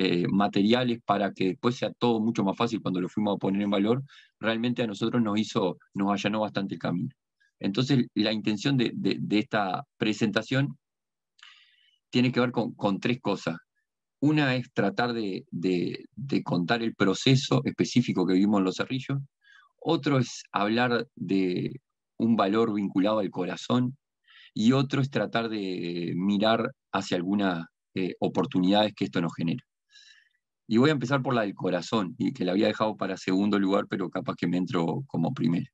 eh, materiales para que después sea todo mucho más fácil cuando lo fuimos a poner en valor, realmente a nosotros nos hizo, nos allanó bastante el camino. Entonces, la intención de, esta presentación tiene que ver con, tres cosas. Una es tratar de, contar el proceso específico que vivimos en los cerrillos. Otro es hablar de un valor vinculado al corazón. Y otro es tratar de mirar hacia algunas eh, oportunidades que esto nos genera. Y voy a empezar por la del corazón, y que la había dejado para segundo lugar, pero capaz que me entro como primero.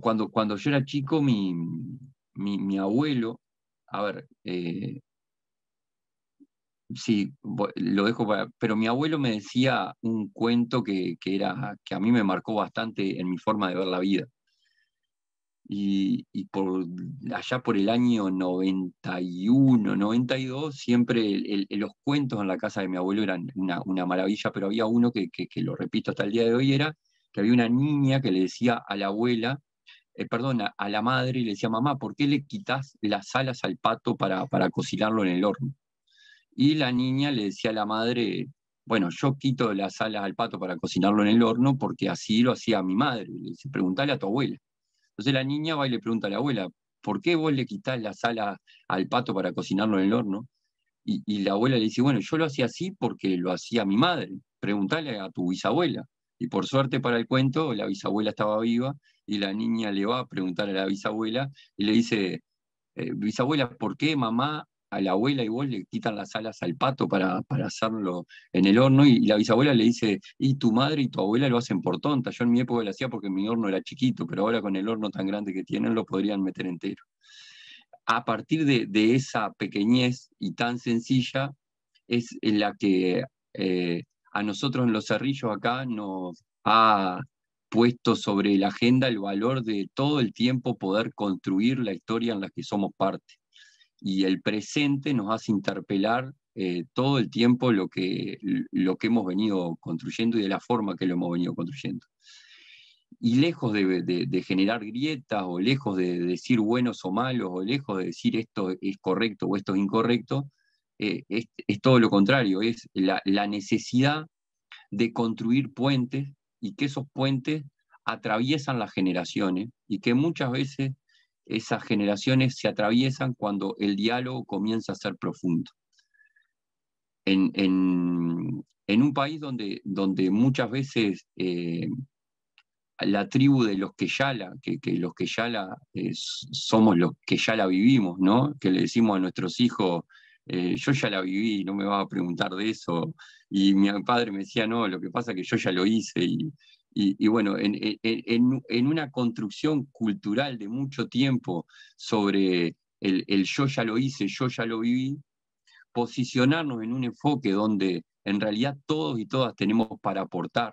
Cuando, cuando yo era chico, mi, mi, abuelo, a ver, eh, sí, lo dejo para, pero mi abuelo me decía un cuento que, que, era, que a mí me marcó bastante en mi forma de ver la vida y, por allá por el año 91, 92, siempre los cuentos en la casa de mi abuelo eran una, maravilla, pero había uno que, lo repito hasta el día de hoy, era que había una niña que le decía a la abuela, eh, perdona, a la madre, y le decía, mamá, ¿por qué le quitas las alas al pato para, para cocinarlo en el horno? Y la niña le decía a la madre, bueno, yo quito las alas al pato para cocinarlo en el horno porque así lo hacía mi madre. Le preguntale a tu abuela. Entonces la niña va y le pregunta a la abuela, ¿por qué vos le quitas la sala al pato para cocinarlo en el horno? Y, la abuela le dice, bueno, yo lo hacía así porque lo hacía mi madre, Preguntale a tu bisabuela. Y por suerte para el cuento, la bisabuela estaba viva y la niña le va a preguntar a la bisabuela y le dice, eh, bisabuela, ¿por qué mamá a la abuela y vos le quitan las alas al pato para, para hacerlo en el horno y, la bisabuela le dice, y tu madre y tu abuela lo hacen por tonta. Yo en mi época lo hacía porque mi horno era chiquito, pero ahora con el horno tan grande que tienen lo podrían meter entero. A partir de, esa pequeñez y tan sencilla es en la que eh, a nosotros en los cerrillos acá nos ha puesto sobre la agenda el valor de todo el tiempo poder construir la historia en la que somos parte y el presente nos hace interpelar eh, todo el tiempo lo que, lo que hemos venido construyendo y de la forma que lo hemos venido construyendo. Y lejos de, generar grietas o lejos de decir buenos o malos o lejos de decir esto es correcto o esto es incorrecto, eh, es, todo lo contrario, es la, la necesidad de construir puentes y que esos puentes atraviesan las generaciones y que muchas veces esas generaciones se atraviesan cuando el diálogo comienza a ser profundo. En, un país donde, donde muchas veces eh, la tribu de los que ya la, que, los que ya la eh, somos los que ya la vivimos, ¿no? Que le decimos a nuestros hijos, eh, yo ya la viví, no me vas a preguntar de eso. Y mi padre me decía, no, lo que pasa es que yo ya lo hice. Y, y, bueno, en, en, una construcción cultural de mucho tiempo sobre el, yo ya lo hice, yo ya lo viví, posicionarnos en un enfoque donde en realidad todos y todas tenemos para aportar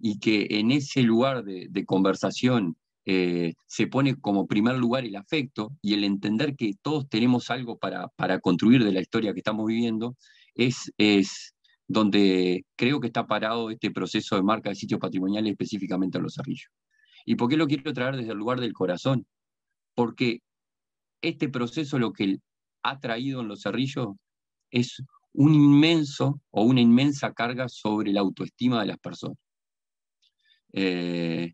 y que en ese lugar de, conversación eh, se pone como primer lugar el afecto y el entender que todos tenemos algo para, para construir de la historia que estamos viviendo, es, es, donde creo que está parado este proceso de marca de sitios patrimoniales específicamente a los cerrillos. ¿Y por qué lo quiero traer desde el lugar del corazón? Porque este proceso lo que ha traído en los cerrillos es un inmenso o una inmensa carga sobre la autoestima de las personas. Eh,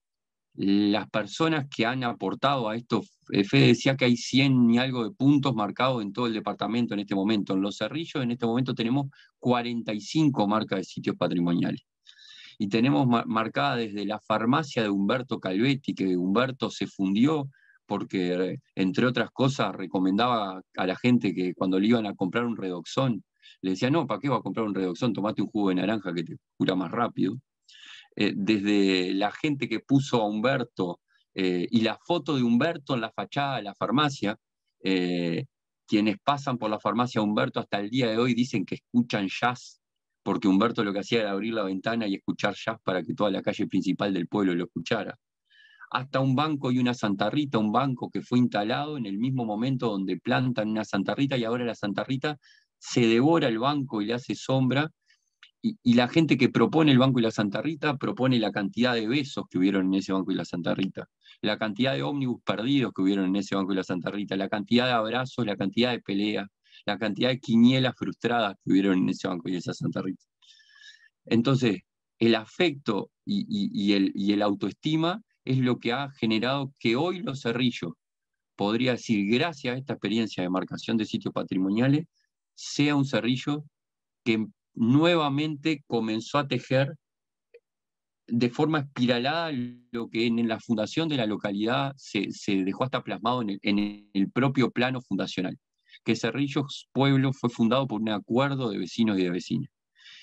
las personas que han aportado a esto, eh, Fede decía que hay 100 y algo de puntos marcados en todo el departamento en este momento. En Los Cerrillos en este momento tenemos 45 marcas de sitios patrimoniales. Y tenemos marcada desde la farmacia de Humberto Calvetti, que Humberto se fundió porque, entre otras cosas, recomendaba a la gente que cuando le iban a comprar un redoxón, le decía, no, ¿para qué va a comprar un redoxón? Tomate un jugo de naranja que te cura más rápido. Eh, desde la gente que puso a Humberto eh, y la foto de Humberto en la fachada de la farmacia, eh, quienes pasan por la farmacia Humberto hasta el día de hoy dicen que escuchan jazz, porque Humberto lo que hacía era abrir la ventana y escuchar jazz para que toda la calle principal del pueblo lo escuchara. Hasta un banco y una santarrita, un banco que fue instalado en el mismo momento donde plantan una santarrita y ahora la Santa se devora el banco y le hace sombra y, la gente que propone el Banco y la Santa Rita propone la cantidad de besos que hubieron en ese Banco y la Santa Rita, la cantidad de ómnibus perdidos que hubieron en ese Banco y la Santa Rita, la cantidad de abrazos, la cantidad de peleas, la cantidad de quinielas frustradas que hubieron en ese Banco y esa Santa Rita. Entonces, el afecto y, el, y el autoestima es lo que ha generado que hoy los cerrillos, podría decir, gracias a esta experiencia de marcación de sitios patrimoniales, sea un cerrillo que nuevamente comenzó a tejer de forma espiralada lo que en la fundación de la localidad se, dejó hasta plasmado en el, propio plano fundacional, que Cerrillos Pueblo fue fundado por un acuerdo de vecinos y de vecinas,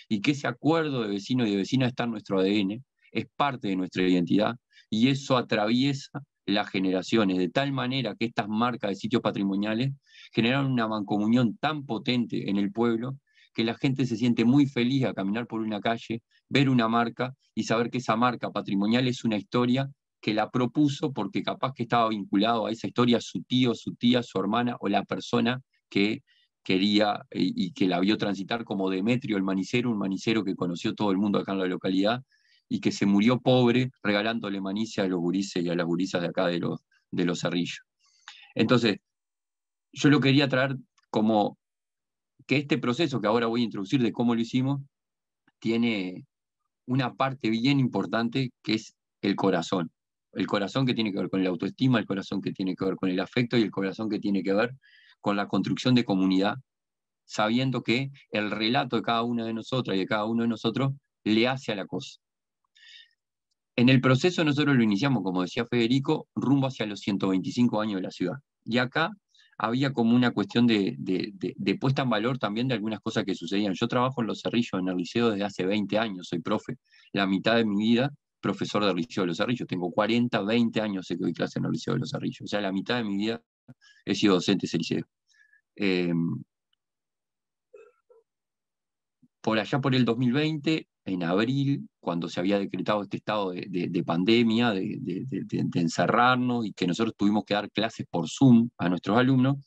y que ese acuerdo de vecinos y de vecinas está en nuestro ADN, es parte de nuestra identidad, y eso atraviesa las generaciones, de tal manera que estas marcas de sitios patrimoniales generan una mancomunión tan potente en el pueblo que la gente se siente muy feliz a caminar por una calle, ver una marca y saber que esa marca patrimonial es una historia que la propuso porque capaz que estaba vinculado a esa historia su tío, su tía, su hermana o la persona que quería y, que la vio transitar como Demetrio el manicero, un manicero que conoció todo el mundo acá en la localidad y que se murió pobre regalándole manicia a los gurises y a las gurisas de acá de los, de los cerrillos. Entonces, yo lo quería traer como que este proceso que ahora voy a introducir de cómo lo hicimos, tiene una parte bien importante que es el corazón. El corazón que tiene que ver con la autoestima, el corazón que tiene que ver con el afecto y el corazón que tiene que ver con la construcción de comunidad, sabiendo que el relato de cada una de nosotras y de cada uno de nosotros le hace a la cosa. En el proceso nosotros lo iniciamos, como decía Federico, rumbo hacia los 125 años de la ciudad. Y acá había como una cuestión de, puesta en valor también de algunas cosas que sucedían. Yo trabajo en Los Cerrillos, en el liceo desde hace 20 años, soy profe. La mitad de mi vida, profesor del liceo de Los Cerrillos. Tengo 40, 20 años que doy clase en el liceo de Los Cerrillos. O sea, la mitad de mi vida he sido docente ese liceo. Em, por allá por el 2020 en abril, cuando se había decretado este estado de, pandemia, de, encerrarnos y que nosotros tuvimos que dar clases por Zoom a nuestros alumnos,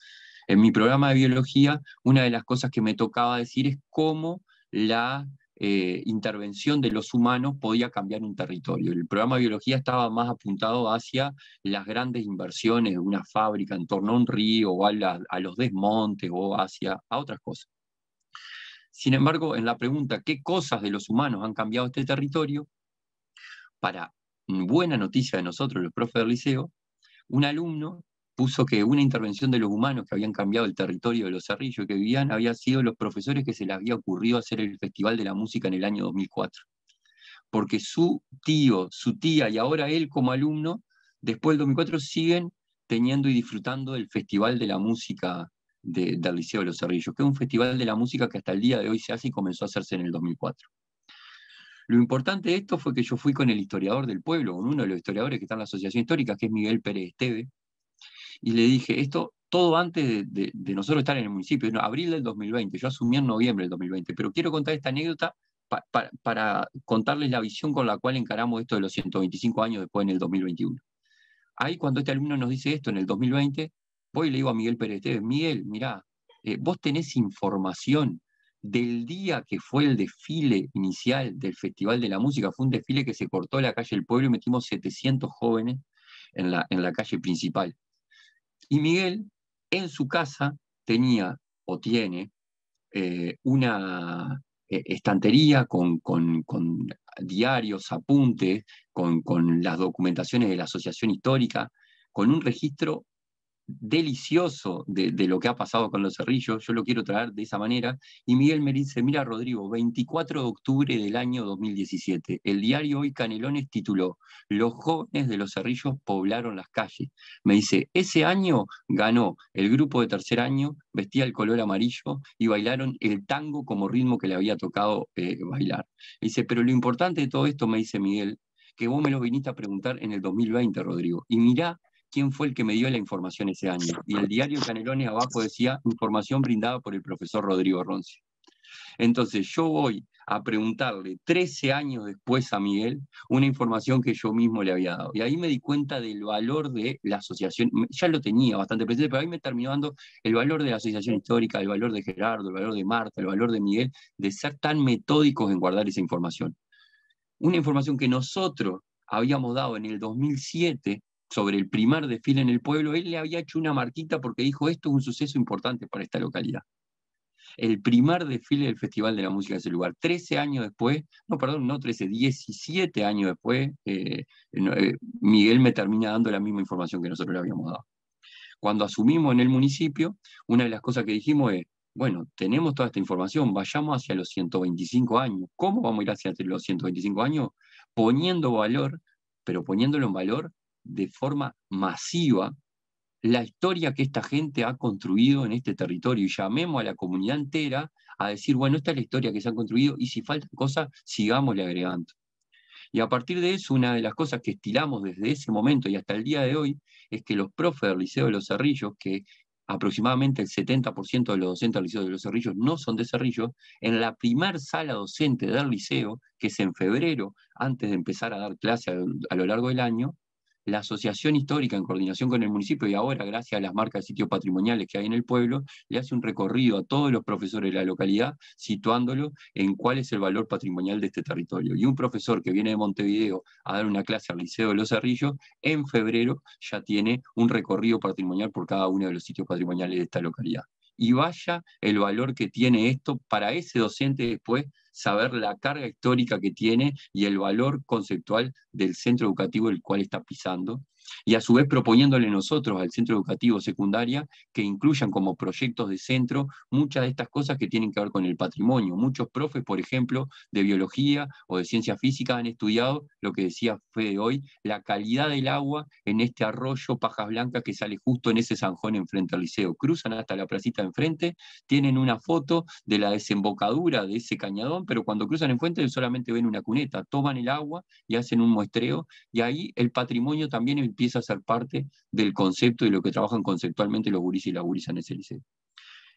en mi programa de biología, una de las cosas que me tocaba decir es cómo la eh, intervención de los humanos podía cambiar un territorio. El programa de biología estaba más apuntado hacia las grandes inversiones, de una fábrica en torno a un río, o a, los desmontes, o hacia otras cosas. Sin embargo, en la pregunta ¿qué cosas de los humanos han cambiado este territorio? Para buena noticia de nosotros, los profes del liceo, un alumno puso que una intervención de los humanos que habían cambiado el territorio de los cerrillos que vivían había sido los profesores que se les había ocurrido hacer el Festival de la Música en el año 2004. Porque su tío, su tía y ahora él como alumno, después del 2004 siguen teniendo y disfrutando del Festival de la Música de, del Liceo de los Cerrillos, que es un festival de la música que hasta el día de hoy se hace y comenzó a hacerse en el 2004. Lo importante de esto fue que yo fui con el historiador del pueblo, con uno de los historiadores que está en la Asociación Histórica, que es Miguel Pérez Esteve, y le dije, esto todo antes de, nosotros estar en el municipio, en abril del 2020, yo asumí en noviembre del 2020, pero quiero contar esta anécdota para contarles la visión con la cual encaramos esto de los 125 años después en el 2021. Ahí cuando este alumno nos dice esto en el 2020, voy le digo a Miguel Pérez Miguel, mirá, eh, vos tenés información del día que fue el desfile inicial del Festival de la Música, fue un desfile que se cortó la calle del pueblo y metimos 700 jóvenes en la, en la calle principal. Y Miguel, en su casa, tenía o tiene eh, una eh, estantería con, diarios, apuntes, con, con las documentaciones de la Asociación Histórica, con un registro delicioso de, lo que ha pasado con los cerrillos, yo lo quiero traer de esa manera. Y Miguel me dice, mira Rodrigo, 24 de octubre del año 2017, el diario Hoy Canelones tituló, Los jóvenes de los cerrillos poblaron las calles. Me dice, ese año ganó el grupo de tercer año, vestía el color amarillo y bailaron el tango como ritmo que le había tocado eh, bailar. dice, pero lo importante de todo esto, me dice Miguel, que vos me lo viniste a preguntar en el 2020, Rodrigo. Y mirá quién fue el que me dio la información ese año. Y el diario Canelones abajo decía información brindada por el profesor Rodrigo Ronce. Entonces yo voy a preguntarle 13 años después a Miguel una información que yo mismo le había dado. Y ahí me di cuenta del valor de la asociación, ya lo tenía bastante presente, pero ahí me terminó dando el valor de la asociación histórica, el valor de Gerardo, el valor de Marta, el valor de Miguel, de ser tan metódicos en guardar esa información. Una información que nosotros habíamos dado en el 2007 sobre el primer desfile en el pueblo, él le había hecho una marquita porque dijo, esto es un suceso importante para esta localidad. El primer desfile del Festival de la Música de ese lugar, 13 años después, no, perdón, no 13, 17 años después, eh, eh, Miguel me termina dando la misma información que nosotros le habíamos dado. Cuando asumimos en el municipio, una de las cosas que dijimos es, bueno, tenemos toda esta información, vayamos hacia los 125 años. ¿Cómo vamos a ir hacia los 125 años? Poniendo valor, pero poniéndolo en valor de forma masiva la historia que esta gente ha construido en este territorio y llamemos a la comunidad entera a decir, bueno, esta es la historia que se ha construido y si faltan cosas, sigámosle agregando. Y a partir de eso, una de las cosas que estilamos desde ese momento y hasta el día de hoy es que los profes del Liceo de los Cerrillos, que aproximadamente el 70% de los docentes del Liceo de los Cerrillos no son de Cerrillos, en la primer sala docente del liceo, que es en febrero, antes de empezar a dar clase a lo largo del año, la asociación histórica en coordinación con el municipio y ahora gracias a las marcas de sitios patrimoniales que hay en el pueblo, le hace un recorrido a todos los profesores de la localidad situándolo en cuál es el valor patrimonial de este territorio. Y un profesor que viene de Montevideo a dar una clase al Liceo de Los Cerrillos, en febrero ya tiene un recorrido patrimonial por cada uno de los sitios patrimoniales de esta localidad y vaya el valor que tiene esto para ese docente después saber la carga histórica que tiene y el valor conceptual del centro educativo el cual está pisando y a su vez proponiéndole nosotros al centro educativo secundaria que incluyan como proyectos de centro muchas de estas cosas que tienen que ver con el patrimonio. Muchos profes, por ejemplo, de biología o de ciencia física han estudiado, lo que decía Fede hoy, la calidad del agua en este arroyo Pajas Blancas que sale justo en ese zanjón enfrente al liceo. Cruzan hasta la placita enfrente, tienen una foto de la desembocadura de ese cañadón, pero cuando cruzan enfrente solamente ven una cuneta, toman el agua y hacen un muestreo, y ahí el patrimonio también empieza a ser parte del concepto y lo que trabajan conceptualmente los guris y la gurisas en ese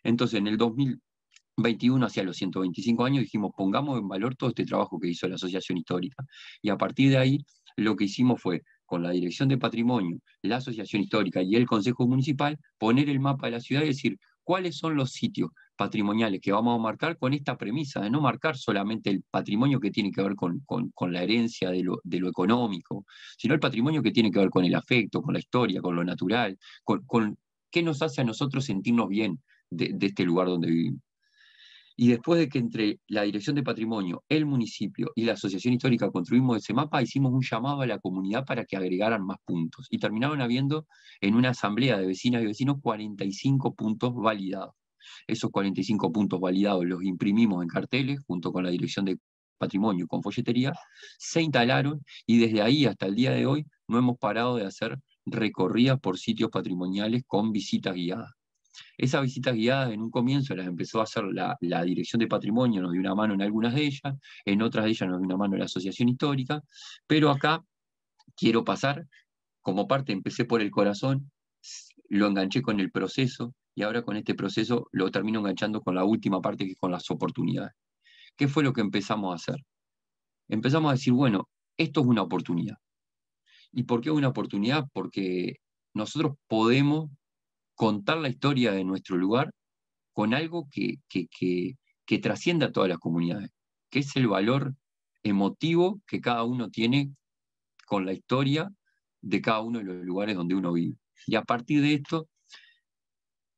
Entonces, en el 2021, hacia los 125 años, dijimos, pongamos en valor todo este trabajo que hizo la Asociación Histórica. Y a partir de ahí, lo que hicimos fue, con la Dirección de Patrimonio, la Asociación Histórica y el Consejo Municipal, poner el mapa de la ciudad y decir, ¿cuáles son los sitios patrimoniales que vamos a marcar con esta premisa de no marcar solamente el patrimonio que tiene que ver con, la herencia de lo, económico, sino el patrimonio que tiene que ver con el afecto, con la historia, con lo natural, con, qué nos hace a nosotros sentirnos bien de, de este lugar donde vivimos. Y después de que entre la Dirección de Patrimonio, el municipio y la Asociación Histórica construimos ese mapa, hicimos un llamado a la comunidad para que agregaran más puntos. Y terminaron habiendo en una asamblea de vecinas y vecinos 45 puntos validados. Esos 45 puntos validados los imprimimos en carteles junto con la dirección de patrimonio, con folletería, se instalaron y desde ahí hasta el día de hoy no hemos parado de hacer recorridas por sitios patrimoniales con visitas guiadas. Esas visitas guiadas en un comienzo las empezó a hacer la, la, dirección de patrimonio, nos dio una mano en algunas de ellas, en otras de ellas nos dio una mano la asociación histórica, pero acá quiero pasar, como parte empecé por el corazón, lo enganché con el proceso, y ahora con este proceso lo termino enganchando con la última parte que es con las oportunidades. ¿Qué fue lo que empezamos a hacer? Empezamos a decir, bueno, esto es una oportunidad. ¿Y por qué es una oportunidad? Porque nosotros podemos contar la historia de nuestro lugar con algo que, que, que, que trascienda a todas las comunidades, que es el valor emotivo que cada uno tiene con la historia de cada uno de los lugares donde uno vive. Y a partir de esto,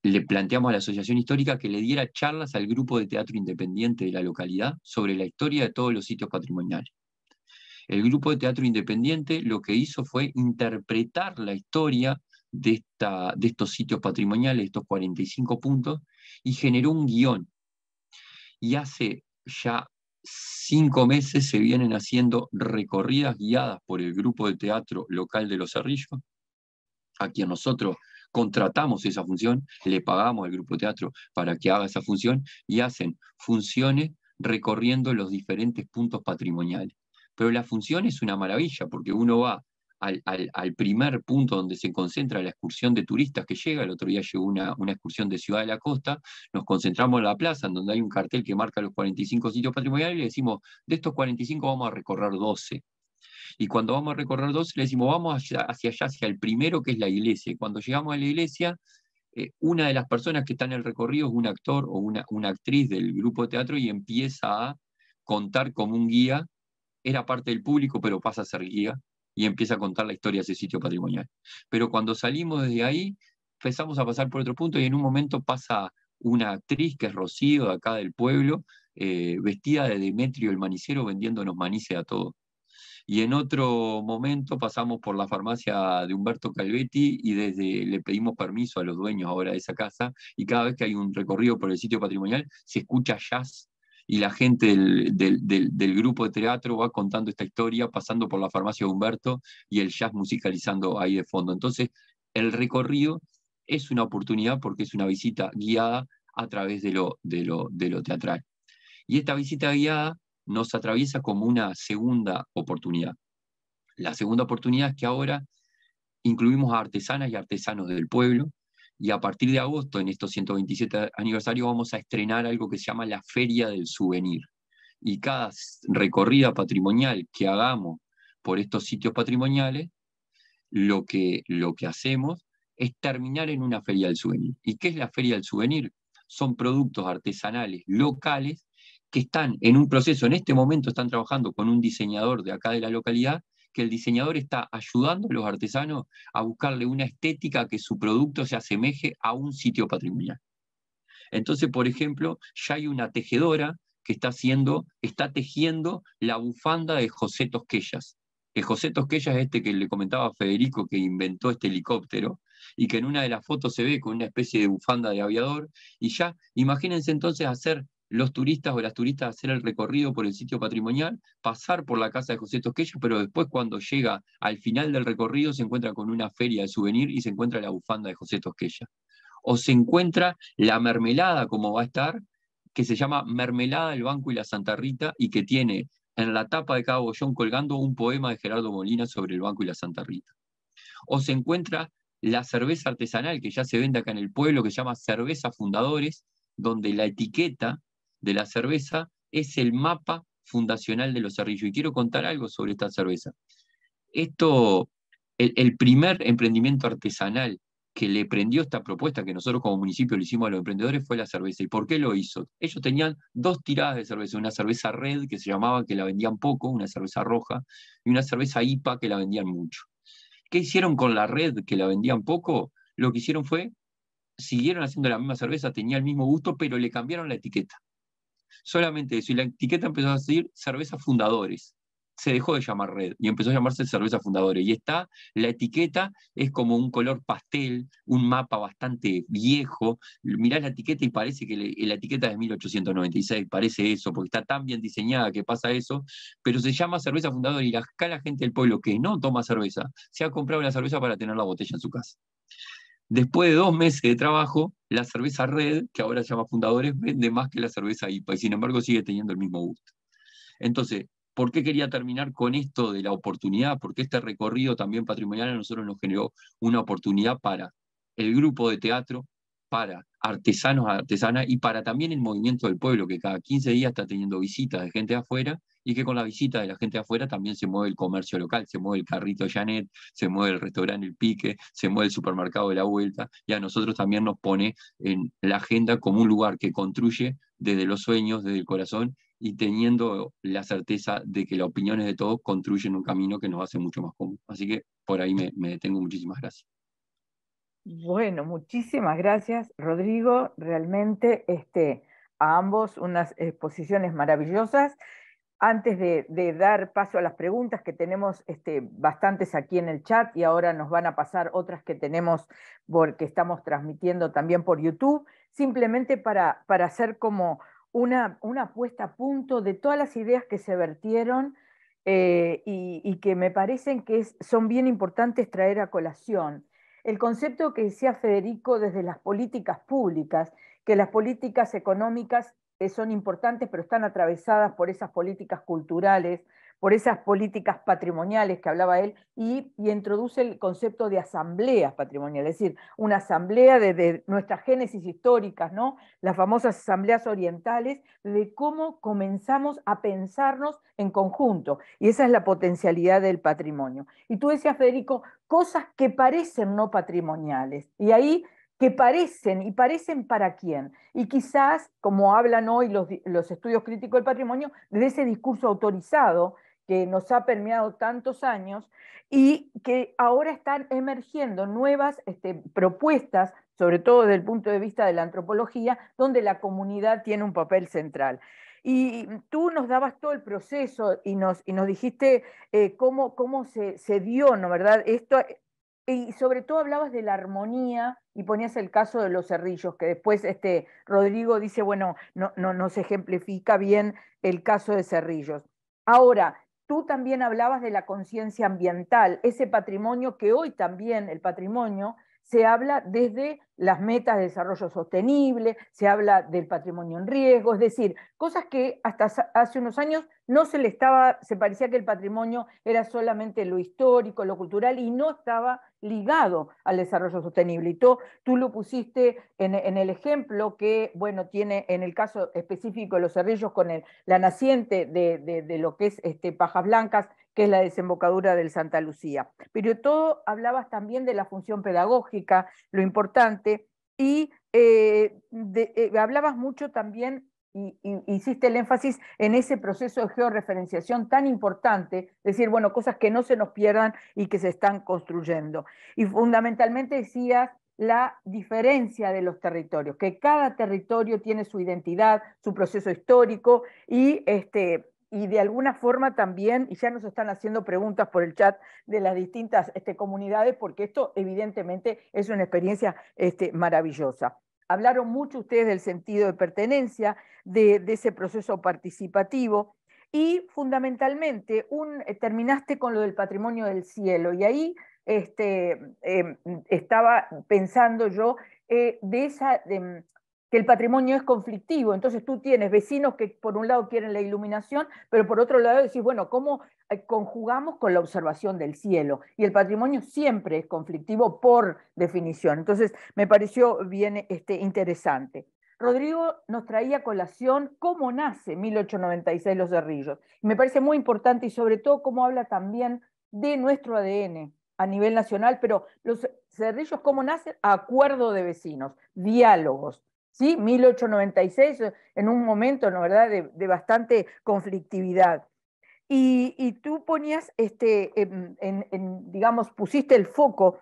le planteamos a la Asociación Histórica que le diera charlas al grupo de teatro independiente de la localidad sobre la historia de todos los sitios patrimoniales. El grupo de teatro independiente lo que hizo fue interpretar la historia de, de estos sitios patrimoniales, estos 45 puntos, y generó un guión. Y hace ya cinco meses se vienen haciendo recorridas guiadas por el grupo de teatro local de Los Cerrillos, a nosotros contratamos esa función, le pagamos al grupo teatro para que haga esa función y hacen funciones recorriendo los diferentes puntos patrimoniales. Pero la función es una maravilla porque uno va al, primer punto donde se concentra la excursión de turistas que llega. El otro día llegó una, una, excursión de Ciudad de la Costa, nos concentramos en la plaza, en donde hay un cartel que marca los 45 sitios patrimoniales, y le decimos, de estos 45 vamos a recorrer 12. Y cuando vamos a recorrer dos, le decimos, vamos hacia, allá, hacia el primero, que es la iglesia. Y cuando llegamos a la iglesia, eh, una de las personas que está en el recorrido es un actor o una, actriz del grupo de teatro y empieza a contar como un guía. Era parte del público, pero pasa a ser guía y empieza a contar la historia de ese sitio patrimonial. Pero cuando salimos desde ahí, empezamos a pasar por otro punto y en un momento pasa una actriz que es Rocío, de acá del pueblo, eh, vestida de Demetrio el manicero, vendiéndonos manice a todos y en otro momento pasamos por la farmacia de Humberto Calvetti y desde le pedimos permiso a los dueños ahora de esa casa y cada vez que hay un recorrido por el sitio patrimonial se escucha jazz y la gente del, del, grupo de teatro va contando esta historia, pasando por la farmacia de Humberto y el jazz musicalizando ahí de fondo. Entonces, el recorrido es una oportunidad porque es una visita guiada a través de lo, de lo, de lo teatral. Y esta visita guiada nos atraviesa como una segunda oportunidad. La segunda oportunidad es que ahora incluimos a artesanas y artesanos del pueblo y a partir de agosto, en estos 127 aniversarios, vamos a estrenar algo que se llama la Feria del Souvenir. Y cada recorrida patrimonial que hagamos por estos sitios patrimoniales, lo que, lo que hacemos es terminar en una feria del souvenir. ¿Y qué es la feria del souvenir? Son productos artesanales locales que están en un proceso, en este momento están trabajando con un diseñador de acá de la localidad, que el diseñador está ayudando a los artesanos a buscarle una estética que su producto se asemeje a un sitio patrimonial. Entonces, por ejemplo, ya hay una tejedora que está haciendo, está tejiendo la bufanda de José Tosquellas. El José Tosquellas es este que le comentaba Federico que inventó este helicóptero y que en una de las fotos se ve con una especie de bufanda de aviador y ya imagínense entonces hacer los turistas o las turistas hacer el recorrido por el sitio patrimonial, pasar por la casa de José Tosquella, pero después cuando llega al final del recorrido se encuentra con una feria de souvenir y se encuentra la bufanda de José Tosquella. O se encuentra la mermelada, como va a estar, que se llama Mermelada del Banco y la Santa Rita y que tiene en la tapa de cada bollón colgando un poema de Gerardo Molina sobre el Banco y la Santa Rita. O se encuentra la cerveza artesanal que ya se vende acá en el pueblo, que se llama Cerveza Fundadores, donde la etiqueta de la cerveza es el mapa fundacional de los cerrillos. Y quiero contar algo sobre esta cerveza. Esto, el, el primer emprendimiento artesanal que le prendió esta propuesta que nosotros como municipio le hicimos a los emprendedores fue la cerveza. ¿Y por qué lo hizo? Ellos tenían dos tiradas de cerveza, una cerveza red que se llamaba, que la vendían poco, una cerveza roja, y una cerveza IPA que la vendían mucho. ¿Qué hicieron con la red que la vendían poco? Lo que hicieron fue, siguieron haciendo la misma cerveza, tenía el mismo gusto, pero le cambiaron la etiqueta solamente eso. Y la etiqueta empezó a decir cerveza fundadores. Se dejó de llamar red y empezó a llamarse cerveza fundadores. Y está, la etiqueta es como un color pastel, un mapa bastante viejo. Mirás la etiqueta y parece que la etiqueta es de 1896, parece eso, porque está tan bien diseñada que pasa eso. Pero se llama cerveza fundadores y acá la gente del pueblo que no toma cerveza se ha comprado una cerveza para tener la botella en su casa. Después de dos meses de trabajo, la cerveza Red, que ahora se llama Fundadores, vende más que la cerveza IPA y sin embargo sigue teniendo el mismo gusto. Entonces, ¿por qué quería terminar con esto de la oportunidad? Porque este recorrido también patrimonial a nosotros nos generó una oportunidad para el grupo de teatro, para artesanos, artesanas y para también el movimiento del pueblo, que cada 15 días está teniendo visitas de gente afuera y que con la visita de la gente de afuera también se mueve el comercio local, se mueve el carrito Janet, se mueve el restaurante El Pique, se mueve el supermercado de la vuelta y a nosotros también nos pone en la agenda como un lugar que construye desde los sueños, desde el corazón y teniendo la certeza de que las opiniones de todos construyen un camino que nos hace mucho más común Así que por ahí me, detengo. Muchísimas gracias. Bueno, muchísimas gracias, Rodrigo. Realmente este, a ambos unas exposiciones maravillosas antes de, dar paso a las preguntas, que tenemos este, bastantes aquí en el chat y ahora nos van a pasar otras que tenemos porque estamos transmitiendo también por YouTube, simplemente para, para hacer como una, una puesta a punto de todas las ideas que se vertieron eh, y, que me parecen que son bien importantes traer a colación. El concepto que decía Federico desde las políticas públicas, que las políticas económicas eh, son importantes, pero están atravesadas por esas políticas culturales, por esas políticas patrimoniales que hablaba él, y, introduce el concepto de asambleas patrimoniales, es decir, una asamblea de, nuestras génesis históricas, ¿no? las famosas asambleas orientales, de cómo comenzamos a pensarnos en conjunto. Y esa es la potencialidad del patrimonio. Y tú decías, Federico, cosas que parecen no patrimoniales. Y ahí que parecen y parecen para quién. Y quizás, como hablan hoy los, estudios críticos del patrimonio, de ese discurso autorizado que nos ha permeado tantos años y que ahora están emergiendo nuevas este, propuestas, sobre todo desde el punto de vista de la antropología, donde la comunidad tiene un papel central. Y tú nos dabas todo el proceso y nos, y nos dijiste eh, cómo, se, dio, ¿no verdad? Esto, y sobre todo hablabas de la armonía y ponías el caso de los cerrillos, que después este, Rodrigo dice, bueno, no, no, no se ejemplifica bien el caso de cerrillos. Ahora, tú también hablabas de la conciencia ambiental, ese patrimonio que hoy también el patrimonio se habla desde las metas de desarrollo sostenible, se habla del patrimonio en riesgo, es decir, cosas que hasta hace unos años no se le estaba, se parecía que el patrimonio era solamente lo histórico, lo cultural, y no estaba ligado al desarrollo sostenible. Y tú, tú lo pusiste en, el ejemplo que, bueno, tiene en el caso específico de los cerrillos con la naciente de, lo que es este, Pajas Blancas, que es la desembocadura del Santa Lucía. Pero todo hablabas también de la función pedagógica, lo importante, y eh, eh, hablabas mucho también y, el énfasis en ese proceso de georreferenciación tan importante, decir, bueno, cosas que no se nos pierdan y que se están construyendo. Y fundamentalmente decías la diferencia de los territorios, que cada territorio tiene su identidad, su proceso histórico y este, de alguna forma también, y ya nos están haciendo preguntas por el chat de las distintas este, comunidades, porque esto evidentemente es una experiencia este, maravillosa hablaron mucho ustedes del sentido de pertenencia, de, ese proceso participativo y fundamentalmente eh, terminaste con lo del patrimonio del cielo y ahí este, em, estaba pensando yo eh, de esa... Em, el patrimonio es conflictivo. Entonces tú tienes vecinos que por un lado quieren la iluminación, pero por otro lado decís, bueno, ¿cómo eh, conjugamos con la observación del cielo? Y el patrimonio siempre es conflictivo por definición. Entonces me pareció bien este, interesante. Rodrigo nos traía colación cómo nace 1896 Los Cerrillos. Me parece muy importante y sobre todo cómo habla también de nuestro ADN, a nivel nacional, pero los cerrillos, ¿cómo nacen? acuerdo de vecinos, diálogos, ¿sí? 1896, eh, en un momento, ¿no verdad?, de, bastante conflictividad. Y, y, tú ponías, este, digamos, pusiste el foco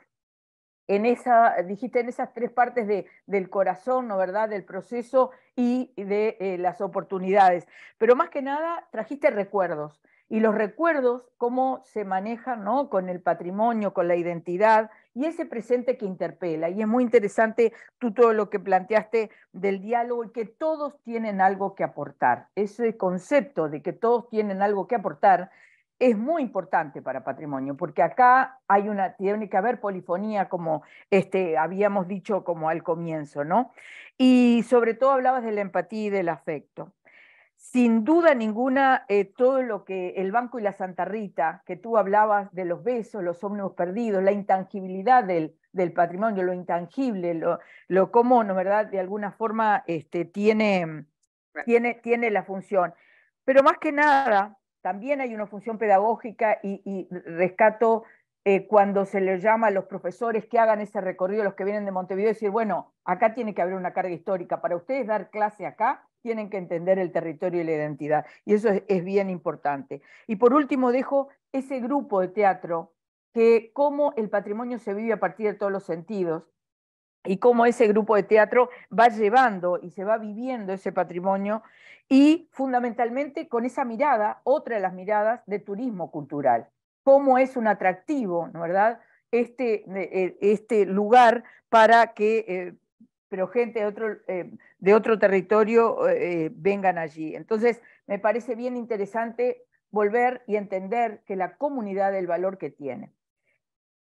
en esa, dijiste, en esas tres partes de, del corazón, ¿no verdad?, del proceso y de eh, las oportunidades. Pero más que nada, trajiste recuerdos. Y los recuerdos, cómo se manejan, ¿no?, con el patrimonio, con la identidad, y ese presente que interpela. Y es muy interesante tú todo lo que planteaste del diálogo y que todos tienen algo que aportar. Ese concepto de que todos tienen algo que aportar es muy importante para patrimonio, porque acá hay una, tiene que haber polifonía, como este, habíamos dicho como al comienzo, ¿no? Y sobre todo hablabas de la empatía y del afecto. Sin duda ninguna, eh, todo lo que el Banco y la Santa Rita, que tú hablabas de los besos, los ómnibus perdidos, la intangibilidad del, patrimonio, lo intangible, lo, común, ¿verdad? De alguna forma este, tiene, tiene, tiene la función. Pero más que nada, también hay una función pedagógica y, rescato eh, cuando se les llama a los profesores que hagan ese recorrido, los que vienen de Montevideo, decir, bueno, acá tiene que haber una carga histórica. Para ustedes dar clase acá tienen que entender el territorio y la identidad. Y eso es, bien importante. Y por último, dejo ese grupo de teatro que cómo el patrimonio se vive a partir de todos los sentidos y cómo ese grupo de teatro va llevando y se va viviendo ese patrimonio y fundamentalmente con esa mirada, otra de las miradas de turismo cultural, cómo es un atractivo, ¿no, ¿verdad? Este, eh, este lugar para que eh, pero gente de otro, eh, territorio eh, vengan allí. Entonces, me parece bien interesante volver y entender que la comunidad el valor que tiene.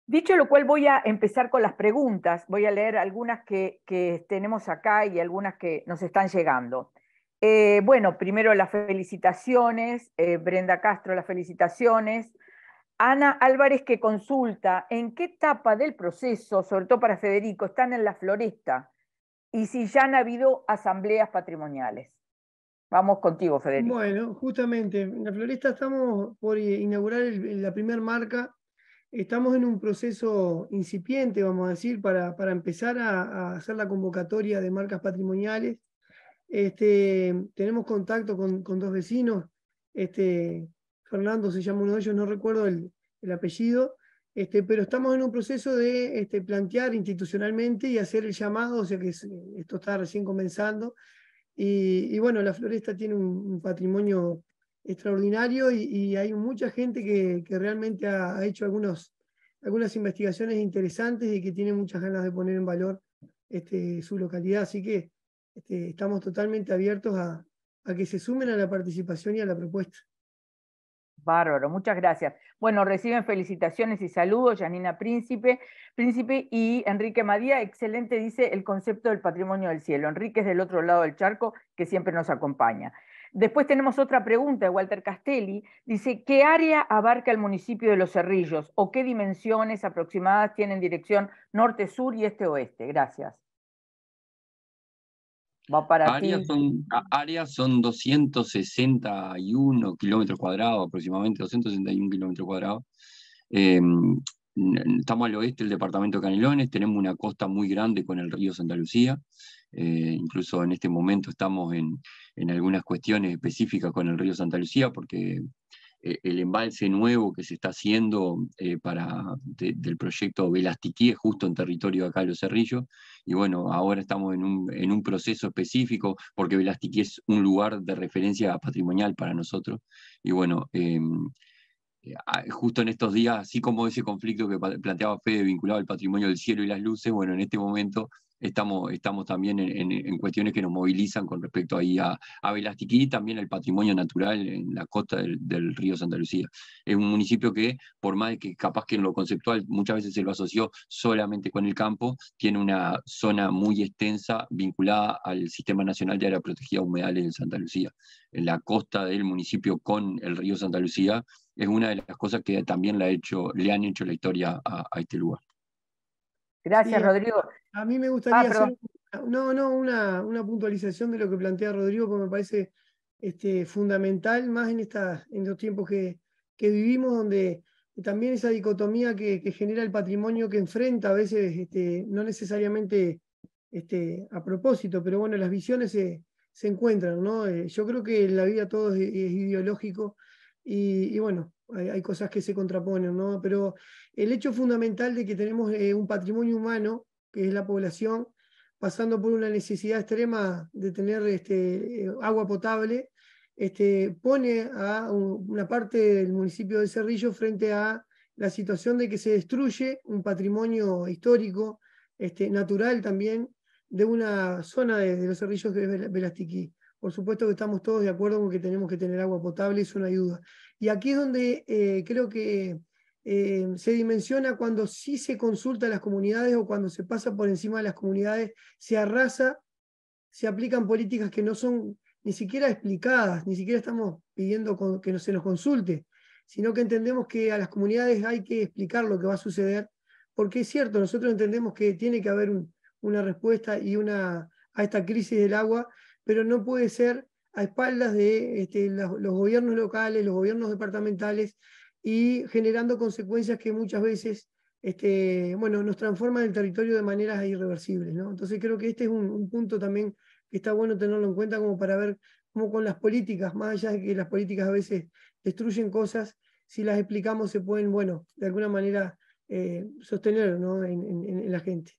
Dicho lo cual, voy a empezar con las preguntas. Voy a leer algunas que, tenemos acá y algunas que nos están llegando. Eh, bueno, primero las felicitaciones. Brenda Castro, las felicitaciones. Ana Álvarez que consulta en qué etapa del proceso, sobre todo para Federico, están en la floresta y si ya han habido asambleas patrimoniales. Vamos contigo, Federico. Bueno, justamente, en la Floresta estamos por inaugurar la primera marca. Estamos en un proceso incipiente, vamos a decir, para, para empezar a, hacer la convocatoria de marcas patrimoniales. Este, tenemos contacto con, dos vecinos. Este, Fernando se llama uno de ellos, no recuerdo el, el apellido, este, pero estamos en un proceso de este, plantear institucionalmente y hacer el llamado, o sea que esto está recién comenzando. Y, bueno, la floresta tiene un, patrimonio extraordinario y, hay mucha gente que, realmente ha, hecho algunos, algunas investigaciones interesantes y que tiene muchas ganas de poner en valor este, su localidad. Así que este, estamos totalmente abiertos a que se sumen a la participación y a la propuesta. Bárbaro, muchas gracias. Bueno, reciben felicitaciones y saludos, Janina Príncipe, Príncipe y Enrique Madía, excelente, dice el concepto del patrimonio del cielo. Enrique es del otro lado del charco que siempre nos acompaña. Después tenemos otra pregunta de Walter Castelli. Dice, ¿qué área abarca el municipio de Los Cerrillos o qué dimensiones aproximadas tienen dirección norte-sur y este-oeste? Gracias. Va para Son, áreas son 261 kilómetros cuadrados aproximadamente, 261 kilómetros cuadrados. Em, estamos al oeste del departamento de Canelones, tenemos una costa muy grande con el río Santa Lucía. Eh, incluso en este momento estamos en, en, algunas cuestiones específicas con el río Santa Lucía porque eh, el embalse nuevo que se está haciendo eh, para, del proyecto Velastiquí, justo en territorio de acá de Los Cerrillos. Y bueno, ahora estamos en un, en un proceso específico porque Velastiquí es un lugar de referencia patrimonial para nosotros. Y bueno, eh, ah, justo en estos días, así como ese conflicto que planteaba Fede vinculado al patrimonio del cielo y las luces, bueno, en este momento estamos, estamos también en, cuestiones que nos movilizan con respecto ahí a, a Velastiquí y también al patrimonio natural en la costa del, río Santa Lucía. Es un municipio que, por más que capaz que en lo conceptual muchas veces se lo asoció solamente con el campo, tiene una zona muy extensa vinculada al Sistema Nacional de Área Protegida Humedales de Santa Lucía. la costa del municipio con el río Santa Lucía es una de las cosas que también la hecho, le han hecho la historia a este lugar. Gracias, Rodrigo. A mí me gustaría ah, hacer no, no, una, puntualización de lo que plantea Rodrigo, porque me parece este, fundamental, más en, esta, en los tiempos que, que vivimos, donde también esa dicotomía que, genera el patrimonio que enfrenta a veces, este, no necesariamente este, a propósito, pero bueno, las visiones se, encuentran, ¿no? Eh, yo creo que en la vida todo es, ideológico y, bueno, hay, cosas que se contraponen, ¿no? Pero el hecho fundamental de que tenemos eh, un patrimonio humano, que es la población, pasando por una necesidad extrema de tener este, eh, agua potable, este, pone a una parte del municipio de Cerrillo frente a la situación de que se destruye un patrimonio histórico, este, natural también, de una zona de, los cerrillos que es Por supuesto que estamos todos de acuerdo con que tenemos que tener agua potable, es una ayuda. Y aquí es donde eh, creo que eh, se dimensiona cuando sí se consulta a las comunidades o cuando se pasa por encima de las comunidades, se arrasa, se aplican políticas que no son ni siquiera explicadas, ni siquiera estamos pidiendo que no se nos consulte, sino que entendemos que a las comunidades hay que explicar lo que va a suceder, porque es cierto, nosotros entendemos que tiene que haber una respuesta y una, a esta crisis del agua, pero no puede ser a espaldas de este, los, gobiernos locales, los gobiernos departamentales y generando consecuencias que muchas veces este, bueno, nos transforman el territorio de maneras irreversibles. Entonces creo que este es un, punto también que está bueno tenerlo en cuenta como para ver cómo con las políticas, más allá de que las políticas a veces destruyen cosas, si las explicamos se pueden, bueno, de alguna manera eh, sostener en la gente.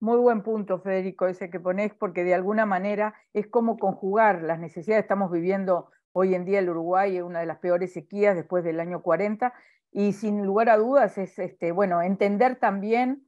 Muy buen punto, Federico, ese que ponés, porque de alguna manera es como conjugar las necesidades. Estamos viviendo hoy en día el Uruguay, es una de las peores sequías después del año 40, y sin lugar a dudas es, este, bueno, entender también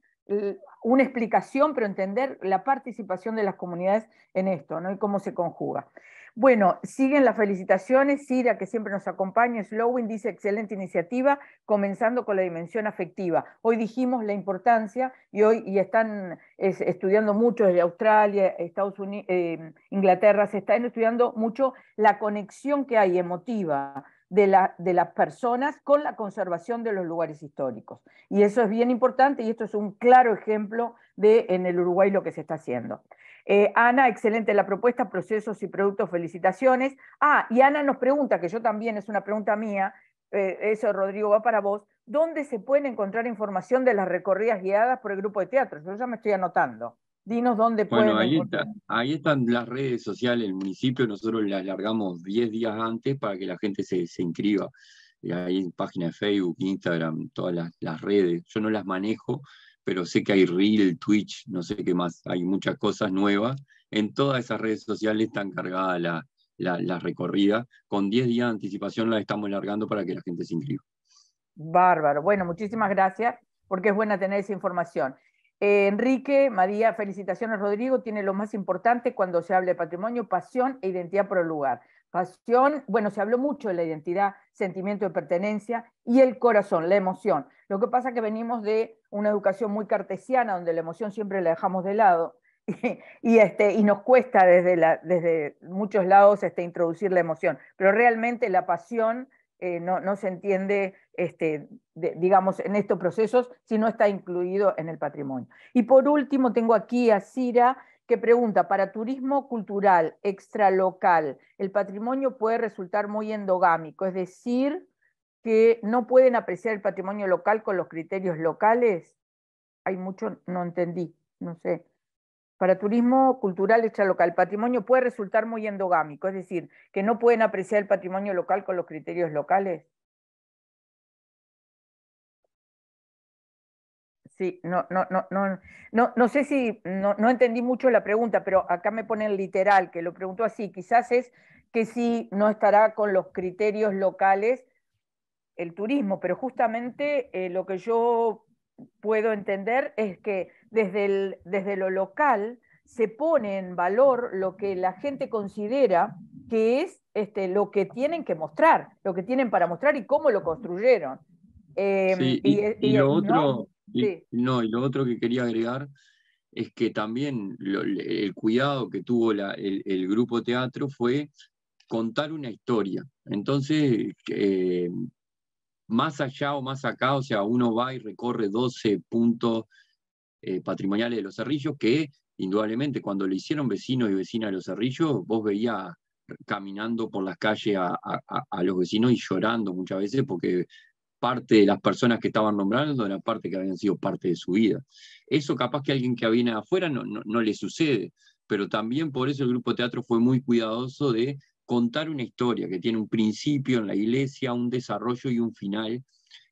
una explicación, pero entender la participación de las comunidades en esto, ¿no? Y cómo se conjuga. Bueno, siguen las felicitaciones. Sira, que siempre nos acompaña, Slowin dice excelente iniciativa, comenzando con la dimensión afectiva. Hoy dijimos la importancia y hoy están estudiando mucho desde Australia, Estados Unidos, eh, Inglaterra, se están estudiando mucho la conexión que hay emotiva de, las personas con la conservación de los lugares históricos. Y eso es bien importante y esto es un claro ejemplo de en el Uruguay lo que se está haciendo. Eh, Ana, excelente la propuesta, procesos y productos, felicitaciones. Ah, y Ana nos pregunta, que yo también es una pregunta mía, eh, eso Rodrigo va para vos, ¿dónde se puede encontrar información de las recorridas guiadas por el grupo de teatro? Yo ya me estoy anotando. Dinos dónde Ahí, están las redes sociales del municipio, nosotros las largamos 10 días antes para que la gente se, inscriba. hay páginas de Facebook, Instagram, todas las, redes. Yo no las manejo, pero sé que hay Reel, Twitch, no sé qué más. Hay muchas cosas nuevas. En todas esas redes sociales están cargadas las la, la recorridas. Con 10 días de anticipación las estamos largando para que la gente se inscriba. Bárbaro. Bueno, muchísimas gracias, porque es buena tener esa información. Eh, Enrique, María, felicitaciones Rodrigo, tiene lo más importante cuando se habla de patrimonio, pasión e identidad por el lugar. Pasión, bueno, se habló mucho de la identidad, sentimiento de pertenencia y el corazón, la emoción. Lo que pasa es que venimos de una educación muy cartesiana, donde la emoción siempre la dejamos de lado y, y este, y nos cuesta desde, desde muchos lados este, introducir la emoción, pero realmente la pasión eh, no, se entiende, este, digamos, en estos procesos si no está incluido en el patrimonio. Y por último, tengo aquí a Cira que pregunta, para turismo cultural extralocal, el patrimonio puede resultar muy endogámico, es decir, que no pueden apreciar el patrimonio local con los criterios locales. Hay mucho, no entendí, no sé para turismo cultural extralocal, patrimonio puede resultar muy endogámico, es decir, que no pueden apreciar el patrimonio local con los criterios locales. Sí, no, no, no, no, no, sé si no, entendí mucho la pregunta, pero acá me ponen literal, que lo pregunto así, quizás es que sí no estará con los criterios locales el turismo, pero justamente eh, lo que yo puedo entender es que desde, desde lo local se pone en valor lo que la gente considera que es este, lo que tienen que mostrar, lo que tienen para mostrar y cómo lo construyeron. Em, e, y, lo otro, lo otro que quería agregar es que también el cuidado que tuvo el, grupo teatro fue contar una historia. Entonces, eh, más allá o más acá, o sea, uno va y recorre 12 puntos eh, patrimoniales de los Cerrillos, que indudablemente cuando le hicieron vecinos y vecinas de los Cerrillos, vos veías caminando por las calles a, los vecinos y llorando muchas veces porque parte de las personas que estaban nombrando era parte que habían sido parte de su vida. Eso capaz que a alguien que viene afuera no, le sucede, pero también por eso el grupo teatro fue muy cuidadoso de contar una historia que tiene un principio en la iglesia, un desarrollo y un final,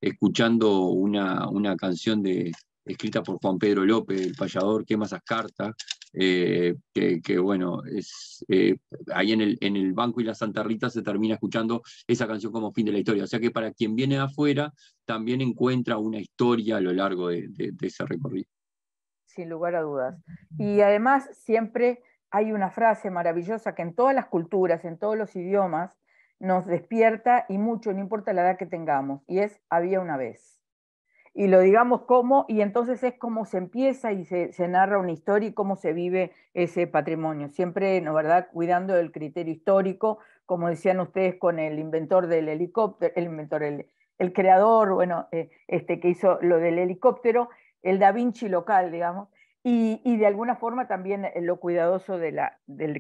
escuchando una, una canción de, escrita por Juan Pedro López, el payador, quema esas cartas, eh, que, bueno, es, eh, ahí en el, Banco y la Santa Rita se termina escuchando esa canción como fin de la historia. O sea que para quien viene de afuera también encuentra una historia a lo largo de ese recorrido. Sin lugar a dudas. Y además siempre hay una frase maravillosa que en todas las culturas, en todos los idiomas, nos despierta y mucho, no importa la edad que tengamos, y es había una vez y lo digamos cómo, y entonces es cómo se empieza y se, narra una historia y cómo se vive ese patrimonio. Siempre, ¿no verdad?, cuidando el criterio histórico, como decían ustedes con el inventor del helicóptero, el inventor, el, el creador, bueno, eh, este que hizo lo del helicóptero, el Da Vinci local, digamos, y, de alguna forma también eh, lo cuidadoso del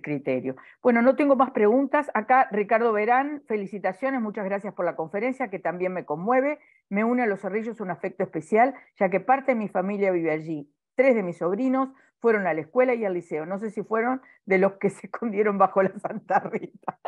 criterio. Bueno, no tengo más preguntas. Acá Ricardo Verán, felicitaciones, muchas gracias por la conferencia que también me conmueve. Me une a Los Cerrillos un afecto especial, ya que parte de mi familia vive allí. Tres de mis sobrinos fueron a la escuela y al liceo. No sé si fueron de los que se escondieron bajo la Santa Rita.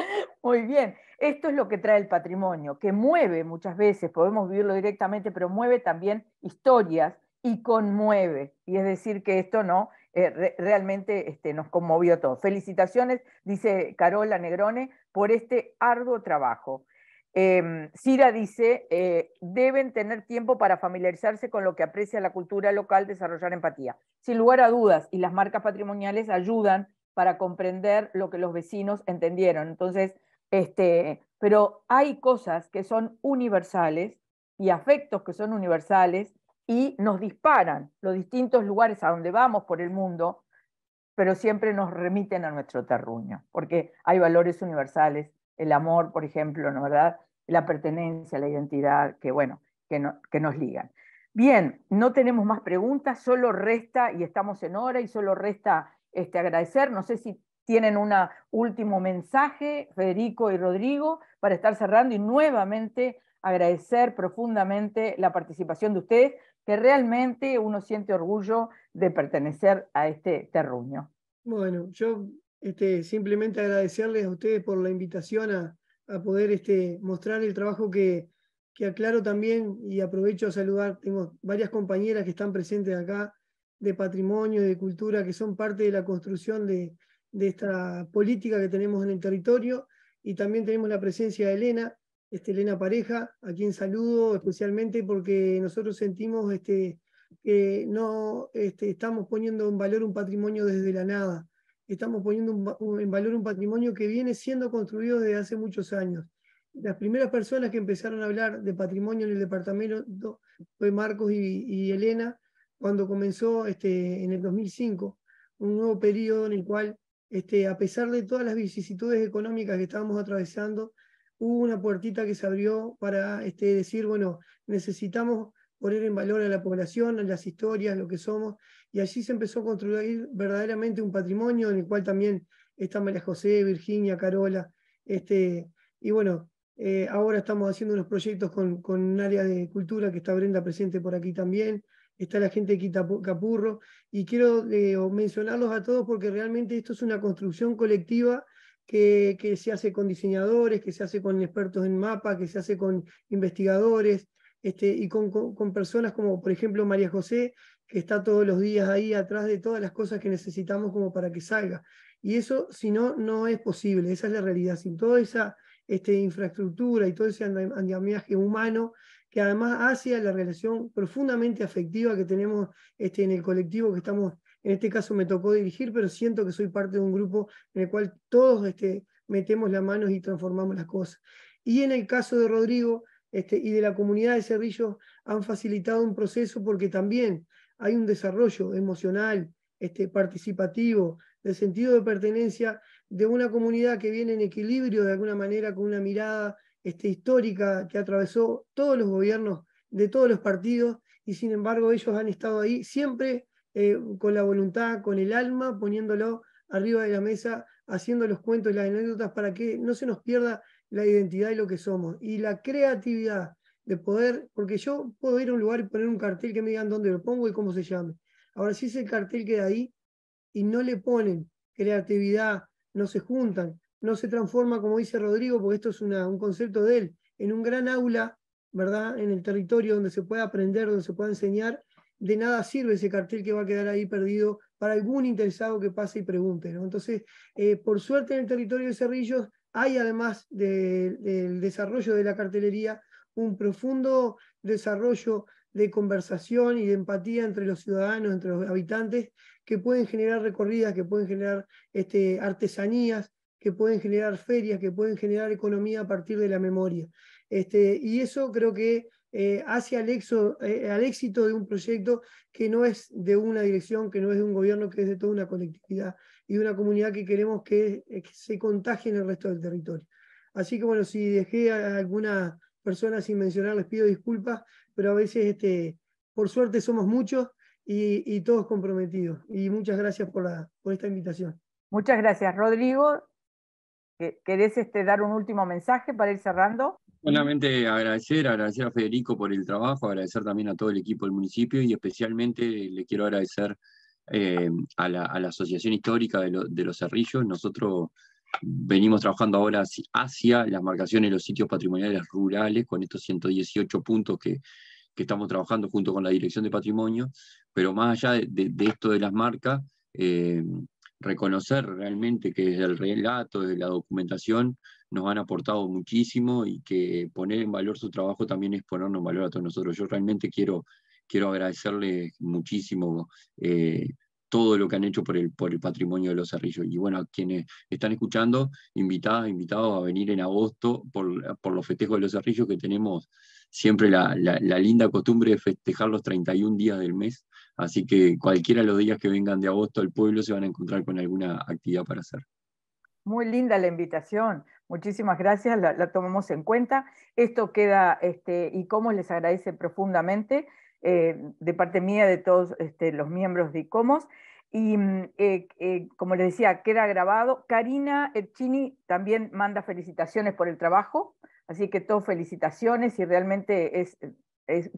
Muy bien, esto es lo que trae el patrimonio, que mueve muchas veces, podemos vivirlo directamente, pero mueve también historias y conmueve. Y es decir, que esto no, eh, realmente este, nos conmovió todos. Felicitaciones, dice Carola Negrone, por este arduo trabajo. Sira em, Cira dice, eh, deben tener tiempo para familiarizarse con lo que aprecia la cultura local, desarrollar empatía. Sin lugar a dudas, y las marcas patrimoniales ayudan para comprender lo que los vecinos entendieron. Entonces, este, pero hay cosas que son universales y afectos que son universales y nos disparan los distintos lugares a donde vamos por el mundo, pero siempre nos remiten a nuestro terruño, porque hay valores universales, el amor, por ejemplo, verdad? La pertenencia, la identidad, que bueno, nos ligan. Bien, no tenemos más preguntas, solo resta, y estamos en hora, y solo resta este, agradecer, no sé si tienen un último mensaje, Federico y Rodrigo, para estar cerrando y nuevamente agradecer profundamente la participación de ustedes, que realmente uno siente orgullo de pertenecer a este terruño. Bueno, yo este, simplemente agradecerles a ustedes por la invitación a, poder este, mostrar el trabajo que, aclaro también y aprovecho a saludar, tengo varias compañeras que están presentes acá de patrimonio, de cultura, que son parte de la construcción de esta política que tenemos en el territorio y también tenemos la presencia de Elena, este, Elena Pareja, a quien saludo especialmente porque nosotros sentimos este, que no este, estamos poniendo en valor un patrimonio desde la nada, estamos poniendo en valor un patrimonio que viene siendo construido desde hace muchos años. Las primeras personas que empezaron a hablar de patrimonio en el departamento fue Marcos y, Elena, cuando comenzó en el 2005, un nuevo periodo en el cual, a pesar de todas las vicisitudes económicas que estábamos atravesando, hubo una puertita que se abrió para este, decir, bueno, necesitamos poner en valor a la población, a las historias, lo que somos, y allí se empezó a construir verdaderamente un patrimonio en el cual también está María José, Virginia, Carola, este, y bueno, eh, ahora estamos haciendo unos proyectos con, con un área de cultura que está Brenda presente por aquí también, está la gente de Capurro, y quiero eh, mencionarlos a todos porque realmente esto es una construcción colectiva que, se hace con diseñadores, que se hace con expertos en mapa, que se hace con investigadores este, y con, personas como, por ejemplo, María José, que está todos los días ahí atrás de todas las cosas que necesitamos como para que salga. Y eso, si no, no es posible, esa es la realidad. Sin toda esa este, infraestructura y todo ese andamiaje humano que además hace la relación profundamente afectiva que tenemos este, en el colectivo que estamos en este caso me tocó dirigir, pero siento que soy parte de un grupo en el cual todos este, metemos las manos y transformamos las cosas. Y en el caso de Rodrigo este, y de la comunidad de Cerrillos, han facilitado un proceso porque también hay un desarrollo emocional, este, participativo, de sentido de pertenencia de una comunidad que viene en equilibrio de alguna manera con una mirada este, histórica que atravesó todos los gobiernos de todos los partidos y sin embargo ellos han estado ahí siempre eh, con la voluntad, con el alma, poniéndolo arriba de la mesa, haciendo los cuentos y las anécdotas para que no se nos pierda la identidad y lo que somos. Y la creatividad de poder, porque yo puedo ir a un lugar y poner un cartel que me digan dónde lo pongo y cómo se llame. Ahora, si ese cartel queda ahí y no le ponen creatividad, no se juntan, no se transforma, como dice Rodrigo, porque esto es un concepto de él, en un gran aula, ¿verdad? En el territorio donde se puede aprender, donde se pueda enseñar de nada sirve ese cartel que va a quedar ahí perdido para algún interesado que pase y pregunte. Entonces, eh, por suerte en el territorio de Cerrillos hay, además del desarrollo de la cartelería, un profundo desarrollo de conversación y de empatía entre los ciudadanos, entre los habitantes, que pueden generar recorridas, que pueden generar este, artesanías, que pueden generar ferias, que pueden generar economía a partir de la memoria. Este, y eso creo que eh, hacia el, eh, éxito de un proyecto que no es de una dirección, que no es de un gobierno, que es de toda una colectividad y una comunidad que queremos eh, que, se contagie en el resto del territorio. Así que bueno, si dejé a alguna persona sin mencionar, les pido disculpas, pero a veces, este, por suerte, somos muchos y, y todos comprometidos. Y muchas gracias por, la, por esta invitación. Muchas gracias, Rodrigo. ¿Querés este, dar un último mensaje para ir cerrando? Solamente agradecer, agradecer a Federico por el trabajo, agradecer también a todo el equipo del municipio y especialmente le quiero agradecer eh, a, la, Asociación Histórica de, los Cerrillos. Nosotros venimos trabajando ahora hacia las marcaciones de los sitios patrimoniales rurales con estos 118 puntos que, estamos trabajando junto con la Dirección de Patrimonio, pero más allá de, esto de las marcas, eh, reconocer realmente que desde el relato, desde la documentación, nos han aportado muchísimo y que poner en valor su trabajo también es ponernos en valor a todos nosotros. Yo realmente quiero, quiero agradecerles muchísimo eh, todo lo que han hecho por el, por el patrimonio de los Cerrillos. Y bueno, a quienes están escuchando, invitadas, invitados a venir en agosto por, por los festejos de los Cerrillos que tenemos siempre la linda costumbre de festejar los 31 días del mes Así que cualquiera de los días que vengan de agosto al pueblo se van a encontrar con alguna actividad para hacer. Muy linda la invitación. Muchísimas gracias, la, tomamos en cuenta. Esto queda, este, y como les agradece profundamente eh, de parte mía, de todos este, los miembros de ICOMOS. Y mm, eh, eh, como les decía, queda grabado. Karina Erchini también manda felicitaciones por el trabajo, así que todos felicitaciones y realmente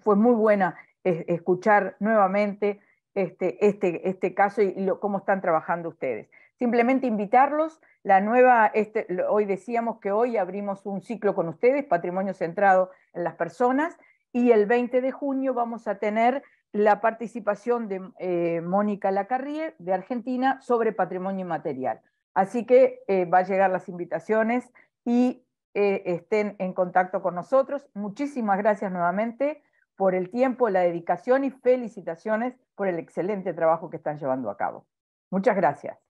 fue muy buena escuchar nuevamente este, este, este caso y cómo están trabajando ustedes. Simplemente invitarlos, la nueva, este, hoy decíamos que hoy abrimos un ciclo con ustedes, patrimonio centrado en las personas, y el 20 de junio vamos a tener la participación de eh, Mónica Lacarrie de Argentina sobre patrimonio inmaterial. Así que van eh, va a llegar las invitaciones y eh, estén en contacto con nosotros. Muchísimas gracias nuevamente por el tiempo, la dedicación y felicitaciones por el excelente trabajo que están llevando a cabo. Muchas gracias.